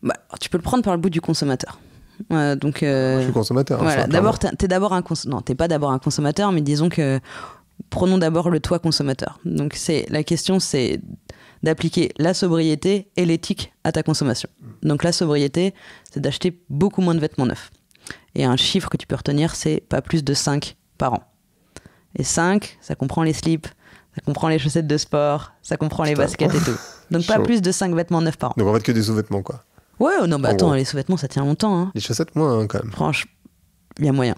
bah, Tu peux le prendre par le bout du consommateur. donc, je ah, suis consommateur. Hein, d'abord, t'es d'abord un t'es pas d'abord un consommateur, mais disons que Prenons d'abord le toit consommateur. Donc c'est la question, c'est d'appliquer la sobriété et l'éthique à ta consommation. Donc la sobriété, c'est d'acheter beaucoup moins de vêtements neufs. Et un chiffre que tu peux retenir, c'est pas plus de 5 par an. Et 5, ça comprend les slips, ça comprend les chaussettes de sport, ça comprend les baskets et tout. Donc pas plus de 5 vêtements neufs par an. Donc en fait que des sous-vêtements quoi. Ouais, oh non, bah attends, les sous-vêtements ça tient longtemps. Hein. Les chaussettes moins hein, quand même. Franchement, il y a moyen.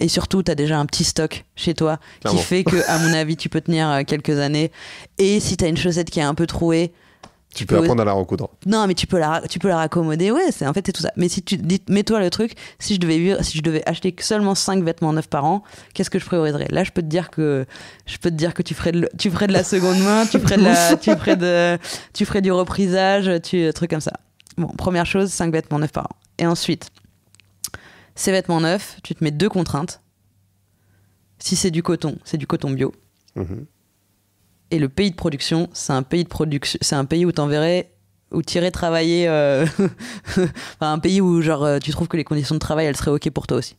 Et surtout, tu as déjà un petit stock chez toi qui fait que, à mon avis, tu peux tenir euh, quelques années. Et si tu as une chaussette qui est un peu trouée, tu, peux, apprendre à la recoudre. Non, mais tu peux la, tu peux la raccommoder, ouais, c'est en fait c'est tout ça. Mais si tu dis, mets-toi le truc, si je devais si je devais acheter seulement 5 vêtements neufs par an, qu'est-ce que je prioriserais Là, je peux te dire que je peux te dire que tu ferais de, tu ferais de la seconde main, tu ferais tu ferais de, tu ferais du reprisage, tu truc comme ça. Bon, première chose, 5 vêtements neufs par an. Et ensuite, ces vêtements neufs, tu te mets deux contraintes. Si c'est du coton, c'est du coton bio. Mhm. Et le pays de production, c'est un pays de production, c'est un pays où t'enverrais où t'irais travailler, euh, enfin, un pays où genre euh, tu trouves que les conditions de travail elles seraient ok pour toi aussi.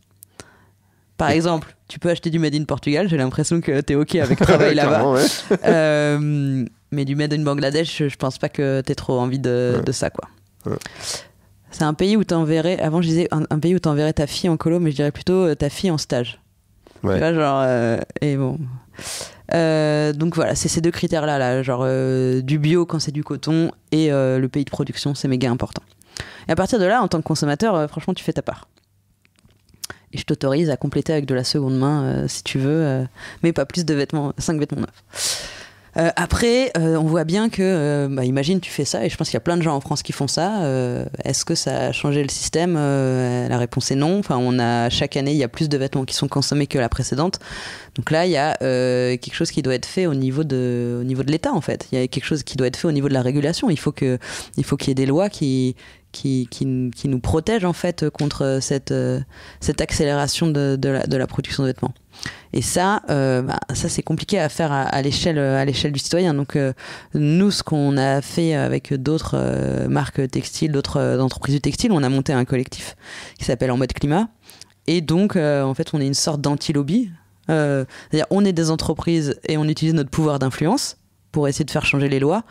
Par exemple, tu peux acheter du Made in Portugal, j'ai l'impression que t'es ok avec travail là-bas. Euh, mais du Made in Bangladesh, je pense pas que t'aies trop envie de, de ça, quoi. C'est un pays où t'enverrais. Avant, je disais un, pays où t'enverrais ta fille en colo, mais je dirais plutôt euh, ta fille en stage. Ouais. Tu vois, genre. Euh, et bon. Euh, donc voilà, c'est ces deux critères-là, là, genre du bio quand c'est du coton et le pays de production, c'est méga important. Et à partir de là, en tant que consommateur, franchement, tu fais ta part. Et je t'autorise à compléter avec de la seconde main si tu veux, mais pas plus de vêtements, 5 vêtements neufs. Euh, après, euh, on voit bien que, euh, bah, imagine, tu fais ça, et je pense qu'il y a plein de gens en France qui font ça. Est-ce que ça a changé le système La réponse est non. Enfin, on a chaque année, il y a plus de vêtements qui sont consommés que la précédente. Donc là, il y a quelque chose qui doit être fait au niveau de, au niveau de l'État, en fait. Il y a quelque chose qui doit être fait au niveau de la régulation. Il faut que, il faut qu'il y ait des lois qui qui, nous protège en fait contre cette, cette accélération de, la, production de vêtements. Et ça, euh, bah, ça c'est compliqué à faire à, l'échelle du citoyen. Donc euh, nous, ce qu'on a fait avec d'autres euh, marques textiles, d'autres entreprises du textile, on a monté un collectif qui s'appelle En mode climat. Et donc, en fait, on est une sorte d'anti-lobby. C'est-à-dire, on est des entreprises et on utilise notre pouvoir d'influence pour essayer de faire changer les lois,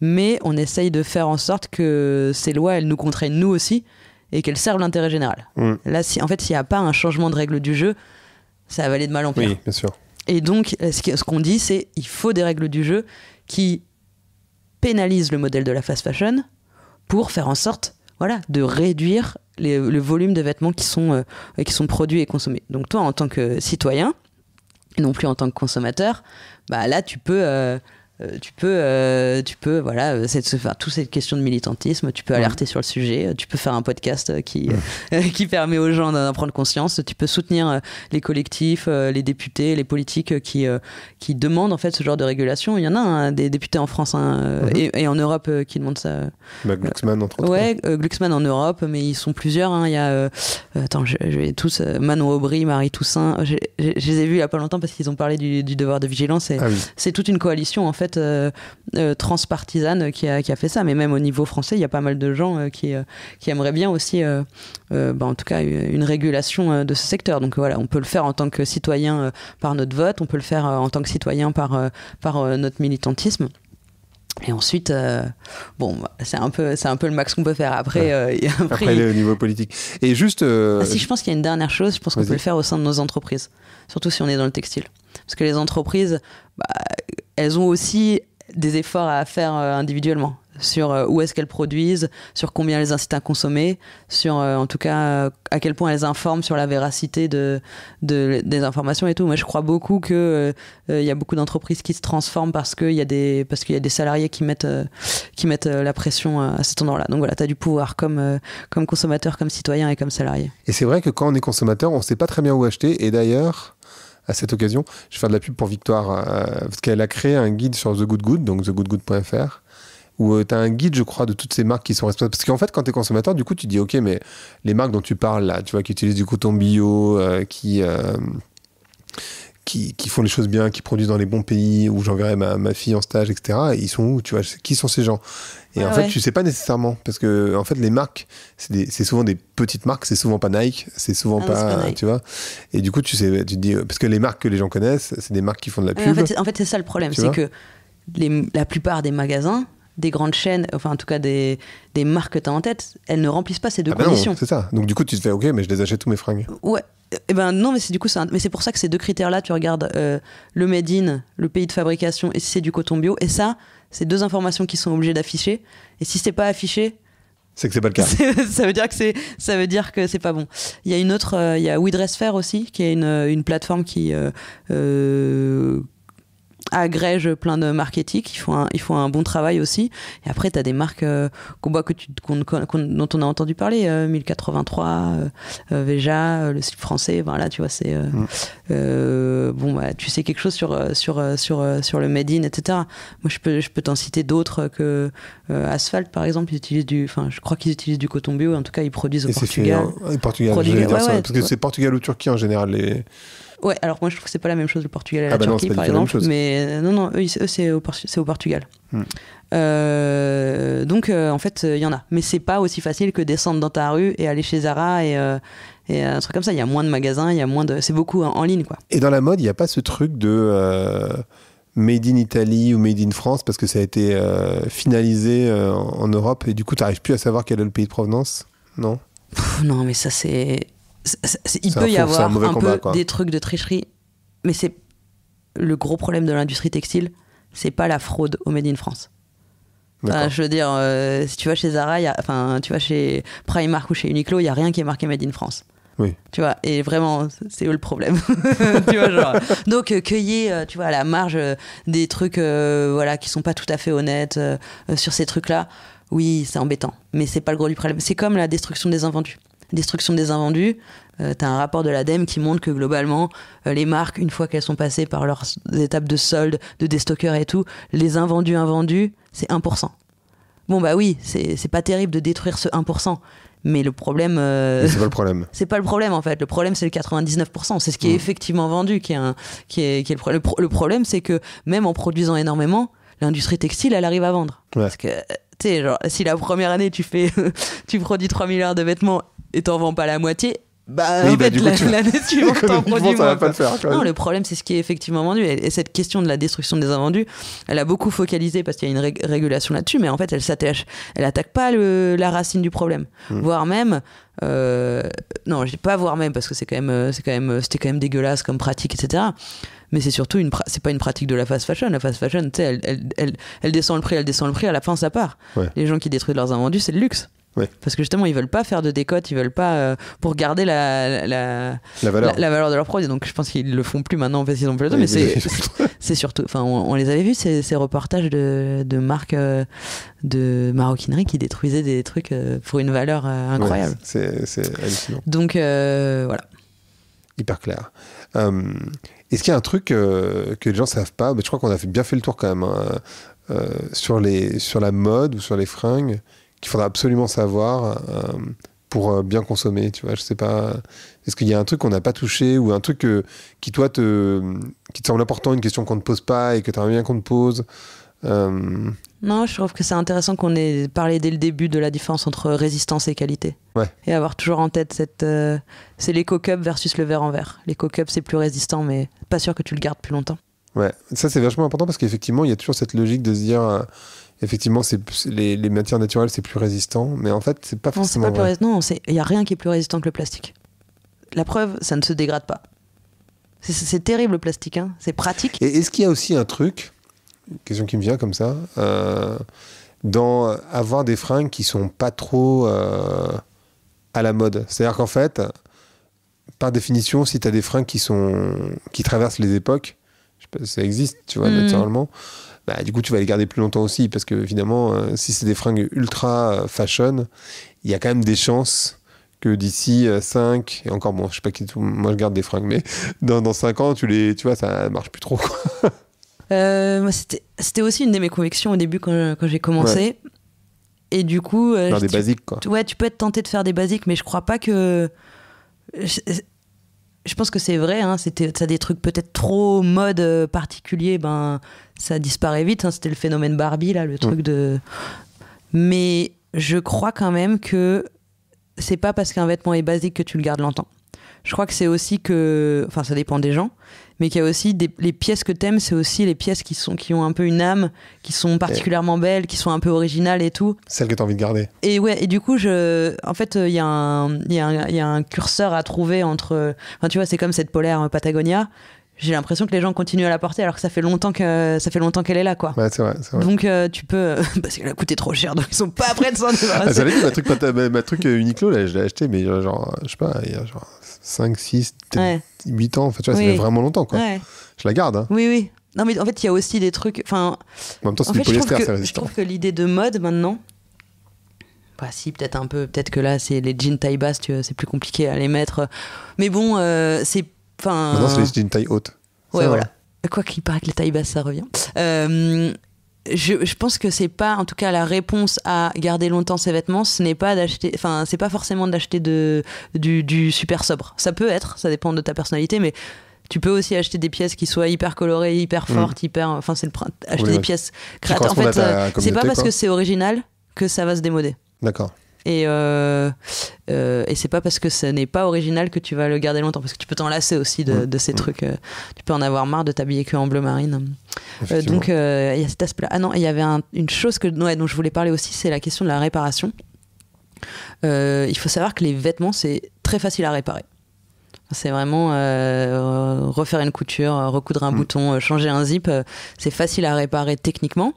mais on essaye de faire en sorte que ces lois, elles nous contraignent nous aussi et qu'elles servent l'intérêt général. Mm. Là, si, en fait, s'il n'y a pas un changement de règle du jeu, ça va aller de mal en pire. sûr. Et donc, ce qu'on dit, c'est il faut des règles du jeu qui pénalisent le modèle de la fast fashion pour faire en sorte voilà, de réduire le volume de vêtements qui sont, euh, qui sont produits et consommés. Donc toi, en tant que citoyen, et non plus en tant que consommateur, bah là, tu peux... Euh, euh, tu peux, euh, tu peux, voilà, euh, cette, enfin, toute cette question de militantisme, tu peux alerter sur le sujet, tu peux faire un podcast qui, qui permet aux gens d'en prendre conscience, tu peux soutenir les collectifs, les députés, les politiques qui, qui demandent en fait ce genre de régulation. Il y en a hein, des députés en France hein, mhm. et, en Europe qui demandent ça. Bah, Glucksmann entre autres. Ouais, hein. Glucksmann en Europe, mais ils sont plusieurs. Il y a, attends, je, vais tous, Manon Aubry, Marie Toussaint, je, les ai vus il y a pas longtemps parce qu'ils ont parlé du, devoir de vigilance. Ah c'est toute une coalition en fait euh, euh, transpartisane qui a, fait ça. Mais même au niveau français, il y a pas mal de gens euh, qui, qui aimeraient bien aussi, bah, en tout cas, une régulation de ce secteur. Donc voilà, on peut le faire en tant que citoyen par notre vote, on peut le faire en tant que citoyen par, par notre militantisme. Et ensuite, bon, bah, c'est un peu, c'est un peu le max qu'on peut faire. Après, après, après au niveau politique. Et juste, ah, si je pense qu'il y a une dernière chose, je pense qu'on peut le faire au sein de nos entreprises, surtout si on est dans le textile, parce que les entreprises, bah, elles ont aussi des efforts à faire euh, individuellement sur euh, où est-ce qu'elles produisent, sur combien elles incitent à consommer, sur euh, en tout cas à quel point elles informent sur la véracité de, des informations et tout. Moi, je crois beaucoup qu'il y a beaucoup d'entreprises qui se transforment parce qu'il y a des parce qu'il y a des salariés qui mettent qui mettent la pression à cet endroit-là. Donc voilà, tu as du pouvoir comme comme consommateur, comme citoyen et comme salarié. Et c'est vrai que quand on est consommateur, on ne sait pas très bien où acheter et d'ailleurs à cette occasion, je vais faire de la pub pour Victoire, euh, parce qu'elle a créé un guide sur The Good Good, donc thegoodgood.fr, où euh, tu as un guide, je crois, de toutes ces marques qui sont responsables. Parce qu'en fait, quand tu es consommateur, du coup, tu dis, OK, mais les marques dont tu parles là, tu vois, qui utilisent du coton bio, euh, qui qui, font les choses bien, qui produisent dans les bons pays, où j'enverrai ma, fille en stage, etc. ils sont où Tu vois, qui sont ces gens Et en fait, tu sais pas nécessairement, parce que en fait, les marques, c'est souvent des petites marques, c'est souvent pas Nike, c'est souvent ah pas, tu vois. Et du coup, tu sais, tu te dis, parce que les marques que les gens connaissent, c'est des marques qui font de la pub. en fait, c'est ça le problème, c'est que la plupart des magasins des grandes chaînes, enfin en tout cas des, des marques que tu as en tête, elles ne remplissent pas ces deux ah bah conditions. C'est ça. Donc du coup, tu te fais OK, mais je les achète tous mes fringues. Ouais. Eh ben non, mais c'est du coup mais c'est pour ça que ces deux critères-là, tu regardes euh, le made in, le pays de fabrication et si c'est du coton bio. Et ça, c'est deux informations qui sont obligées d'afficher. Et si c'est pas affiché, c'est que c'est pas le cas. ça veut dire que c'est ça veut dire que c'est pas bon. Il y a une autre, euh, il y a WeDressFair aussi, qui est une, une plateforme qui euh, agrègent plein de marketing, ils font un, ils font un bon travail aussi. Et après, tu as des marques euh, que tu, dont on a entendu parler, 1083, euh, euh, Veja, le site français. Voilà, tu vois, c'est mm. bon, bah, tu sais quelque chose sur sur sur sur le made in, etc. Moi, je peux je peux t'en citer d'autres que Asphalt, par exemple, ils utilisent du, enfin, je crois qu'ils utilisent du coton bio. En tout cas, ils produisent au Et Portugal. C'est Portugal, c'est Portugal ou Turquie en général les Ouais, alors moi je trouve que c'est pas la même chose le Portugal et la ah bah Turquie par exemple, mais euh, non non, eux, c'est au, Portugal. Hmm. Euh, donc euh, en fait, il y en a, mais c'est pas aussi facile que descendre dans ta rue et aller chez Zara et, un truc comme ça. Il y a moins de magasins, il y a moins de, c'est beaucoup en, ligne quoi. Et dans la mode, il n'y a pas ce truc de Made in Italy ou Made in France parce que ça a été finalisé en Europe et du coup, tu n'arrives plus à savoir quel est le pays de provenance, non Non, mais ça c'est il peut y avoir un, peu des trucs de tricherie, mais c'est le gros problème de l'industrie textile, c'est pas la fraude au Made in France. je veux dire, euh, si tu vas chez Zara, enfin, tu vas chez Primark ou chez Uniqlo, il n'y a rien qui est marqué Made in France. Oui. Tu vois, et vraiment, c'est le problème. Donc, euh, cueillir euh, tu vois, à la marge des trucs voilà, qui sont pas tout à fait honnêtes sur ces trucs-là. Oui, c'est embêtant, mais c'est pas le gros du problème. C'est comme la destruction des invendus destruction des invendus, euh, t'as tu un rapport de l'ADEME qui montre que globalement, euh, les marques, une fois qu'elles sont passées par leurs étapes de solde, de déstockeurs et tout, les invendus invendus, c'est 1%. Bon, bah oui, c'est pas terrible de détruire ce 1%. Mais le problème. Euh, c'est pas le problème. c'est pas le problème en fait. Le problème, c'est le 99%. C'est ce qui est mm. effectivement vendu qui est, qui le, problème. le problème, c'est que même en produisant énormément, l'industrie textile, elle arrive à vendre. Parce que, tu sais, genre, si la première année, tu fais, tu produis 3 milliards de vêtements et t'en vends pas la moitié, bah, en bah, l'année la, suivante, t'en produis pas le faire, non, le problème, c'est ce qui est effectivement vendu. Et, cette question de la destruction des invendus, elle a beaucoup focalisé parce qu'il y a une régulation là-dessus, mais en fait, elle s'attache. Elle attaque pas la racine du problème. Hmm. Voire même, euh, non, je dis pas voire même parce que c'est quand même, euh, c'est quand même, euh, c'était quand même dégueulasse comme pratique, etc mais c'est surtout une c'est pas une pratique de la fast fashion la fast fashion tu sais elle, elle, elle, descend le prix elle descend le prix à la fin ça part les gens qui détruisent leurs invendus c'est le luxe Parce que justement, ils veulent pas faire de décote, ils veulent pas euh, pour garder la, la, la, valeur. de leur produit Donc je pense qu'ils le font plus maintenant en fait, ils ont plus le temps. mais c'est surtout, enfin, on, les avait vus ces, ces reportages de, de marques euh, de maroquinerie qui détruisaient des trucs euh, pour une valeur incroyable. c'est hallucinant. Donc voilà. Hyper clair. Hum, est-ce qu'il y a un truc euh, que les gens savent pas bah, Je crois qu'on a bien fait le tour quand même hein, euh, sur, la mode ou sur les fringues qu'il faudra absolument savoir euh, pour bien consommer. Tu vois, je sais pas. Est-ce qu'il y a un truc qu'on n'a pas touché ou un truc qui toi te qui te semble important, une question qu'on ne pose pas et que tu aimerais bien qu'on te pose non, je trouve que c'est intéressant qu'on ait parlé dès le début de la différence entre résistance et qualité. Et avoir toujours en tête cette. Euh, c'est l'éco-cup versus le verre en verre. L'éco-cup, c'est plus résistant, mais pas sûr que tu le gardes plus longtemps. Ouais, ça c'est vachement important parce qu'effectivement, il y a toujours cette logique de se dire. Euh, effectivement, c'est les, matières naturelles, c'est plus résistant, mais en fait, c'est pas forcément. Non, pas il n'y a rien qui est plus résistant que le plastique. La preuve, ça ne se dégrade pas. C'est terrible le plastique, hein. c'est pratique. Et est-ce qu'il y a aussi un truc question qui me vient comme ça, euh, dans avoir des fringues qui sont pas trop euh, à la mode. C'est-à-dire qu'en fait, par définition, si tu as des fringues qui, sont, qui traversent les époques, je sais pas si ça existe, tu vois, mm. naturellement, bah, du coup, tu vas les garder plus longtemps aussi, parce que évidemment, euh, si c'est des fringues ultra fashion, il y a quand même des chances que d'ici 5, et encore bon, je sais pas qui moi je garde des fringues, mais dans, dans 5 ans, tu les, tu vois, ça marche plus trop. Euh, c'était aussi une de mes convictions au début quand, j'ai commencé. Et du coup. Euh, des tu, basiques, quoi. ouais, tu peux être tenté de faire des basiques, mais je crois pas que. Je, pense que c'est vrai, hein, c'était ça des trucs peut-être trop mode euh, particulier, ben ça disparaît vite. Hein, c'était le phénomène Barbie là, le mm. truc de. Mais je crois quand même que c'est pas parce qu'un vêtement est basique que tu le gardes longtemps. Je crois que c'est aussi que, enfin ça dépend des gens, mais qu'il y a aussi des, les pièces que t'aimes, c'est aussi les pièces qui, sont, qui ont un peu une âme, qui sont particulièrement belles, qui sont un peu originales et tout. Celles que t'as envie de garder. Et ouais, et du coup, je, en fait, il euh, y, y, y, a un curseur à trouver entre. Enfin, tu vois, c'est comme cette polaire euh, Patagonia j'ai l'impression que les gens continuent à la porter alors que ça fait longtemps que ça fait longtemps qu'elle est là quoi. Ouais, c'est vrai, c'est vrai. Donc euh, tu peux parce qu'elle a coûté trop cher donc ils sont pas prêts de s'en ah, débarrasser. Vous ça ma bah, truc ma bah, bah, truc Uniqlo là je l'ai acheté mais genre je sais pas genre 5, 6, 8 ans. ça fait vraiment longtemps, quoi. Je la garde. Hein. Oui, oui. Non, mais en fait, il y a aussi des trucs. Enfin, en même temps, c'est du polyester, c'est résistant. Je trouve que l'idée de mode maintenant. Bah, si, peut-être un peu. Peut-être que là, c'est les jeans taille basse, c'est plus compliqué à les mettre. Mais bon, euh, c'est. Enfin. Maintenant, c'est les jeans taille haute. Ouais, voilà. Quoi qu'il paraît que les tailles basses, ça revient. Euh, je, pense que c'est pas, en tout cas, la réponse à garder longtemps ses vêtements, ce n'est pas d'acheter, enfin, c'est pas forcément d'acheter du, super sobre. Ça peut être, ça dépend de ta personnalité, mais tu peux aussi acheter des pièces qui soient hyper colorées, hyper mm. fortes, hyper, enfin, c'est le acheter des pièces créatives. En fait, euh, c'est pas parce que c'est original que ça va se démoder. D'accord et, euh, euh, et c'est pas parce que ce n'est pas original que tu vas le garder longtemps parce que tu peux t'en lasser aussi de, ces trucs euh. tu peux en avoir marre de t'habiller que en bleu marine donc il y a cet aspect là ah non il y avait une chose que dont je voulais parler aussi c'est la question de la réparation il faut savoir que les vêtements c'est très facile à réparer c'est vraiment refaire une couture, recoudre un mm. bouton, changer un zip. c'est facile à réparer techniquement.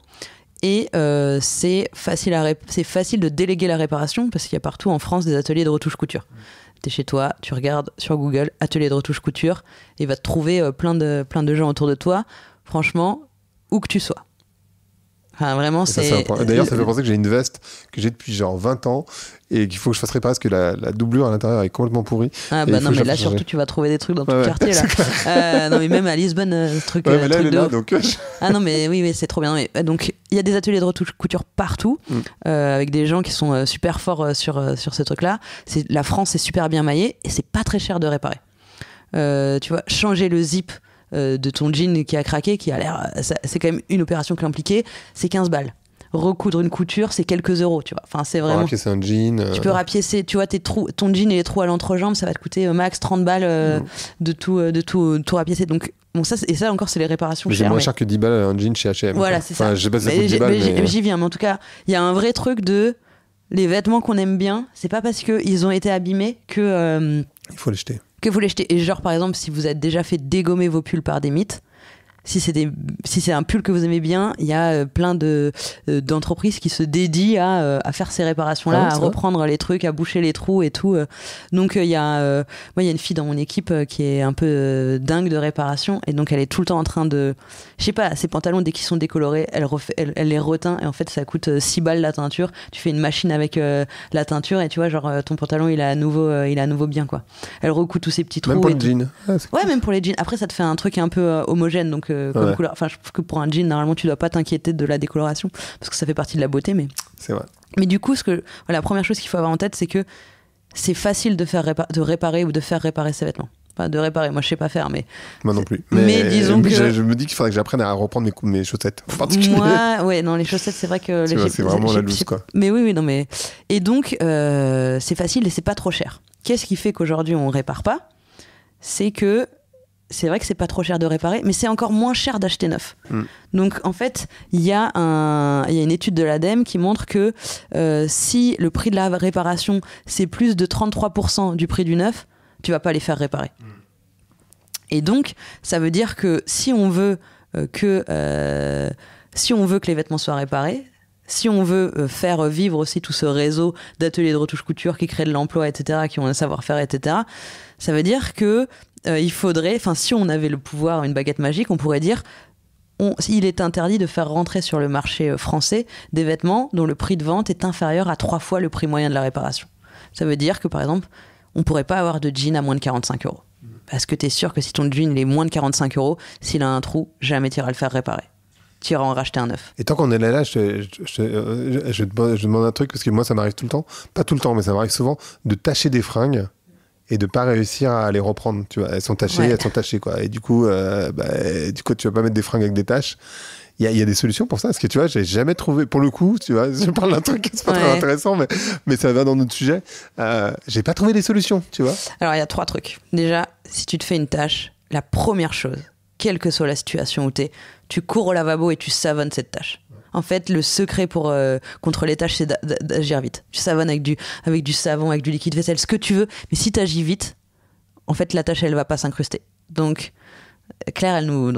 Et euh, c'est facile, à c'est facile de déléguer la réparation parce qu'il y a partout en France des ateliers de retouche couture. Mm. t'es es chez toi, tu regardes sur Google atelier de retouche couture et va te trouver euh, plein, de, plein de gens autour de toi. Franchement, où que tu sois. Enfin, ah, vraiment, c'est. D'ailleurs, ça fait penser que j'ai une veste que j'ai depuis genre 20 ans et qu'il faut que je fasse réparer parce que la, doublure à l'intérieur est complètement pourrie. Ah bah non, mais là, surtout, tu vas trouver des trucs dans tout le quartier. Là. Euh, non, mais même à Lisbonne, truc. est ah non, mais oui, mais c'est trop bien. Euh, donc, il y a des ateliers de retouche couture partout mm. euh, avec des gens qui sont super forts sur, sur ce truc-là. La France est super bien maillée et c'est pas très cher de réparer. tu vois, changer le zip euh, de ton jean qui a craqué, qui a l'air. C'est quand même une opération qui impliqué c'est 15 balles. Recoudre une couture, c'est quelques euros, tu vois. Enfin, c'est vraiment. un jean. Euh, tu peux rapiécer, tu vois, tes trous, ton jean et les trous à l'entrejambe, ça va te coûter euh, max 30 balles de, tout, de tout, tout rapiécer. Donc, Bon, ça, et ça encore, c'est les réparations. j'ai moins cher que 10 balles un jean chez HM. Voilà, c'est ça. j'y viens, mais en tout cas, il y a un vrai truc de les vêtements qu'on aime bien, c'est pas parce qu'ils ont été abîmés que. il faut les jeter que vous l'achetez. Et genre, par exemple, si vous avez déjà fait dégommer vos pulls par des mythes, si c'est si un pull que vous aimez bien, il y a euh, plein de euh, d'entreprises qui se dédient à, euh, à faire ces réparations là, ah à reprendre les trucs, à boucher les trous et tout. Donc il y a moi il y a une fille dans mon équipe qui est un peu dingue de réparation et donc elle est tout le temps en train de je sais pas, ses pantalons dès qu'ils sont décolorés, elle, refait, elle, les retint et en fait ça coûte 6 balles la teinture. Tu fais une machine avec la teinture et tu vois genre ton pantalon il est à nouveau il à nouveau bien quoi. Elle recoupe tous ses petits trous. Même pour les jeans. Ouais, même pour les jeans. Après ça te fait un truc un peu homogène donc couleur. Enfin, pour un jean, normalement, tu dois pas t'inquiéter de la décoloration parce que ça fait partie de la beauté, mais. C'est vrai. Mais du coup, ce que, voilà, la première chose qu'il faut avoir en tête, c'est que c'est facile de, faire de réparer ou de faire réparer ses vêtements. Enfin, de réparer, moi je sais pas faire, mais. Moi non plus. Mais, disons que. Je, me dis qu'il faudrait que j'apprenne à reprendre mes, mes chaussettes Moi, ouais, non, les chaussettes, c'est vrai que. C'est vraiment la loose, quoi. Mais oui, oui, non, mais. Et donc, euh, c'est facile et c'est pas trop cher. Qu'est-ce qui fait qu'aujourd'hui on répare pas C'est que c'est vrai que c'est pas trop cher de réparer, mais c'est encore moins cher d'acheter neuf. Hmm. Donc en fait, il y, a un, y a une étude de l'ADEME qui montre que euh, si le prix de la réparation c'est plus de 33% du prix du neuf, tu vas pas les faire réparer. Hmm. Et donc, ça veut dire que si on veut euh, que euh, si on veut que les vêtements soient réparés, si on veut faire vivre aussi tout ce réseau d'ateliers de retouche couture qui créent de l'emploi, etc., qui ont un savoir-faire, etc., ça veut dire que euh, il faudrait, enfin si on avait le pouvoir, une baguette magique, on pourrait dire il est interdit de faire rentrer sur le marché euh, français des vêtements dont le prix de vente est inférieur à trois fois le prix moyen de la réparation. Ça veut dire que par exemple, on pourrait pas avoir de jean à moins de 45 euros. Parce que tu es sûr que si ton jean est moins de 45 euros, s'il a un trou, jamais tu iras le faire réparer tu iras en racheter un neuf. Et tant qu'on est là, euh, je, je, demande un truc, parce que moi, ça m'arrive tout le temps, pas tout le temps, mais ça m'arrive souvent, de tâcher des fringues et de pas réussir à les reprendre. Tu vois, elles sont tachées, elles sont tachées quoi. Et du coup, euh, bah, du coup, tu vas pas mettre des fringues avec des taches. Il y a, des solutions pour ça parce que tu vois, j'ai jamais trouvé. Pour le coup, tu vois, je parle d'un truc qui n'est pas très intéressant, mais, ça va dans notre sujet. Euh, j'ai pas trouvé des solutions, tu vois. Alors il y a trois trucs. Déjà, si tu te fais une tâche, la première chose, quelle que soit la situation où tu es, tu cours au lavabo et tu savonnes cette tâche. En fait, le secret pour contre les tâches, c'est d'agir vite. Tu savonnes avec du, avec du savon, avec du liquide vaisselle, ce que tu veux. Mais si tu agis vite, en fait, la tâche, elle va pas s'incruster. Donc, Claire, elle nous,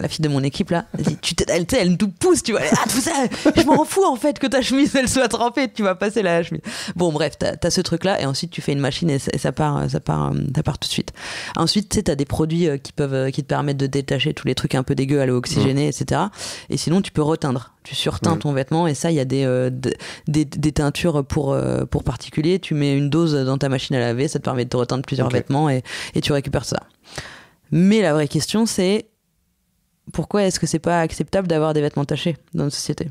la fille de mon équipe là, elle, dit, tu elle, elle nous pousse, tu vois, ah, tout ça, je m'en fous en fait que ta chemise elle soit trempée, tu vas passer la chemise. Bon bref, t'as as ce truc là et ensuite tu fais une machine et ça, part, ça part, euh, ça part tout de suite. Ensuite, tu sais, t'as des produits euh, qui peuvent, euh, qui te permettent de détacher tous les trucs un peu dégueux à l'eau oxygénée, etc. Et sinon, tu peux reteindre, tu surteins ton vêtement et ça, il y a des, des, teintures pour pour particuliers. Tu mets une dose dans ta machine à laver, ça te permet de te reteindre plusieurs vêtements et tu récupères ça. Mais la vraie question, c'est pourquoi est-ce que c'est pas acceptable d'avoir des vêtements tachés dans notre société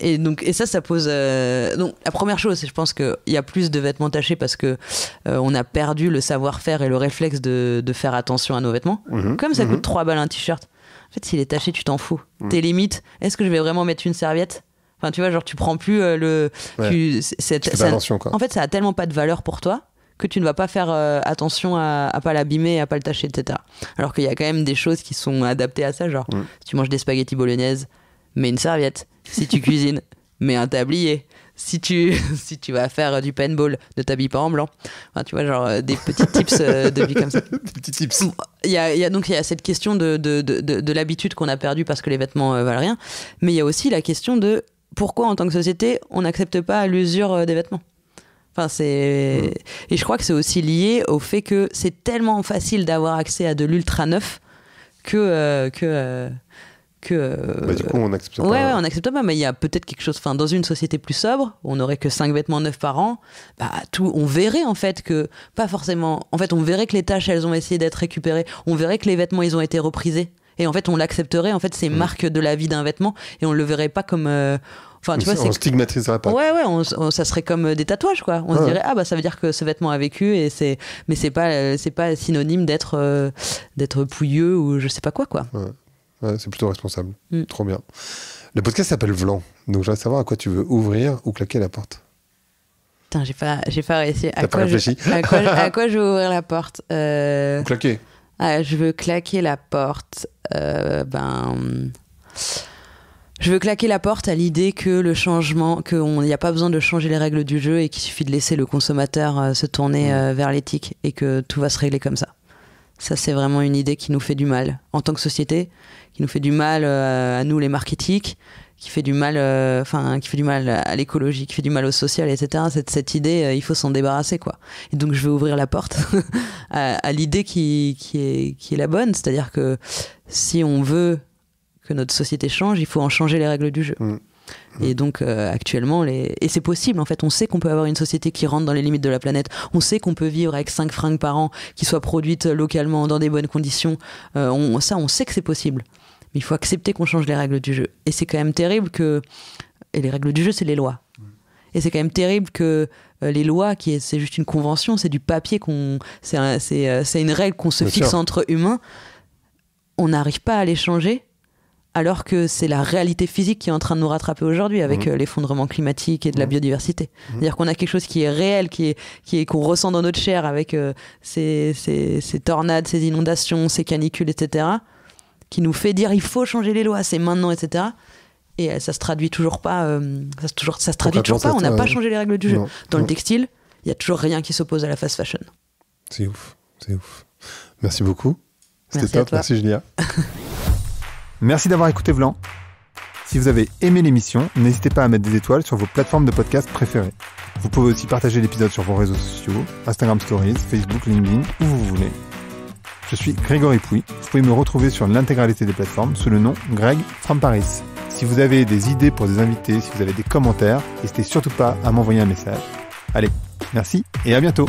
et donc et ça ça pose euh, donc la première chose c'est je pense qu'il y a plus de vêtements tachés parce que euh, on a perdu le savoir-faire et le réflexe de, faire attention à nos vêtements mhm. comme ça mhm. coûte 3 balles un t-shirt en fait s'il est taché tu t'en fous mhm. tes limites est-ce que je vais vraiment mettre une serviette enfin tu vois genre tu prends plus euh, le attention, quoi. en fait ça a tellement pas de valeur pour toi que tu ne vas pas faire euh, attention à, ne pas l'abîmer, à pas le tâcher, etc. Alors qu'il y a quand même des choses qui sont adaptées à ça, genre si mm. tu manges des spaghettis bolognaises, mets une serviette. Si tu cuisines, mets un tablier. Si tu, si tu vas faire du paintball, ne t'habille pas en blanc. tu vois, genre euh, des petits tips euh, de vie comme ça. Des petits tips. Il y donc il y a cette question de, l'habitude qu'on a perdue parce que les vêtements valent rien. Mais il y a aussi la question de pourquoi, en tant que société, on n'accepte pas l'usure des vêtements Enfin, c'est et je crois que c'est aussi lié au fait que c'est tellement facile d'avoir accès à de l'ultra neuf que euh, que euh, que euh, bah, du coup on n'accepte pas. Ouais, on accepte pas mais il y a peut-être quelque chose enfin dans une société plus sobre, on n'aurait que 5 vêtements neufs par an, bah tout on verrait en fait que pas forcément en fait on verrait que les tâches elles ont essayé d'être récupérées, on verrait que les vêtements ils ont été reprisés et en fait on l'accepterait en fait ces mm. marques de la vie d'un vêtement et on le verrait pas comme Enfin, tu vois, on stigmatiserait pas. Ouais, ouais, ça serait comme euh, des tatouages, quoi. On se dirait, ah bah ça veut dire que ce vêtement a vécu, et c'est, mais c'est pas, euh, c'est pas synonyme d'être, euh, d'être pouilleux ou je sais pas quoi, quoi. Ouais, c'est plutôt responsable. Mm. Trop bien. Le podcast s'appelle Vlan. Donc, je savoir à quoi tu veux ouvrir ou claquer la porte. Putain, j'ai pas, j'ai pas réussi. À, quoi, pas je, à, quoi, je, veux ouvrir la porte claquer. Ah, je veux claquer la porte. ben. Je veux claquer la porte à l'idée que le changement, qu'il n'y a pas besoin de changer les règles du jeu et qu'il suffit de laisser le consommateur euh, se tourner euh, vers l'éthique et que tout va se régler comme ça. Ça, c'est vraiment une idée qui nous fait du mal en tant que société, qui nous fait du mal euh, à nous les marketiques, qui fait du mal, enfin, qui fait du mal à l'écologie, qui fait du mal au social, etc. Cette, cette idée, il faut s'en débarrasser, quoi. Et donc, je veux ouvrir la porte à, l'idée qui est la bonne, c'est-à-dire que si on veut notre société change, il faut en changer les règles du jeu. Mm. Mm. Et donc euh, actuellement, et c'est possible, en fait, on sait qu'on peut avoir une société qui rentre dans les limites de la planète, on sait qu'on peut vivre avec 5 fringues par an, qui soient produites localement, dans des bonnes conditions, euh, ça on sait que c'est possible. Mais il faut accepter qu'on change les règles du jeu. Et c'est quand même terrible que... Et les règles du jeu, c'est les lois. Mm. Et c'est quand même terrible que euh, les lois, qui c'est juste une convention, c'est du papier, qu'on, c'est, une règle qu'on se fixe entre humains, on n'arrive pas à les changer alors que c'est la réalité physique qui est en train de nous rattraper aujourd'hui avec mhm. euh, l'effondrement climatique et de la mhm. biodiversité. Mhm. C'est-à-dire qu'on a quelque chose qui est réel, qui qui est qu'on ressent dans notre chair avec euh, ces, tornades, ces inondations, ces canicules, etc., qui nous fait dire il faut changer les lois, c'est maintenant, etc. Et euh, ça se traduit toujours pas. ça, se traduit toujours pas. On n'a pas changé les règles du jeu. dans le textile, il y a toujours rien qui s'oppose à la fast fashion. C'est ouf, c'est ouf. Merci beaucoup. C'était top. Merci Julia. Merci d'avoir écouté Vlan. Si vous avez aimé l'émission, n'hésitez pas à mettre des étoiles sur vos plateformes de podcast préférées. Vous pouvez aussi partager l'épisode sur vos réseaux sociaux, Instagram Stories, Facebook, LinkedIn, où vous voulez. Je suis Grégory Pouy. Vous pouvez me retrouver sur l'intégralité des plateformes sous le nom Greg from Paris. Si vous avez des idées pour des invités, si vous avez des commentaires, n'hésitez surtout pas à m'envoyer un message. Allez, merci et à bientôt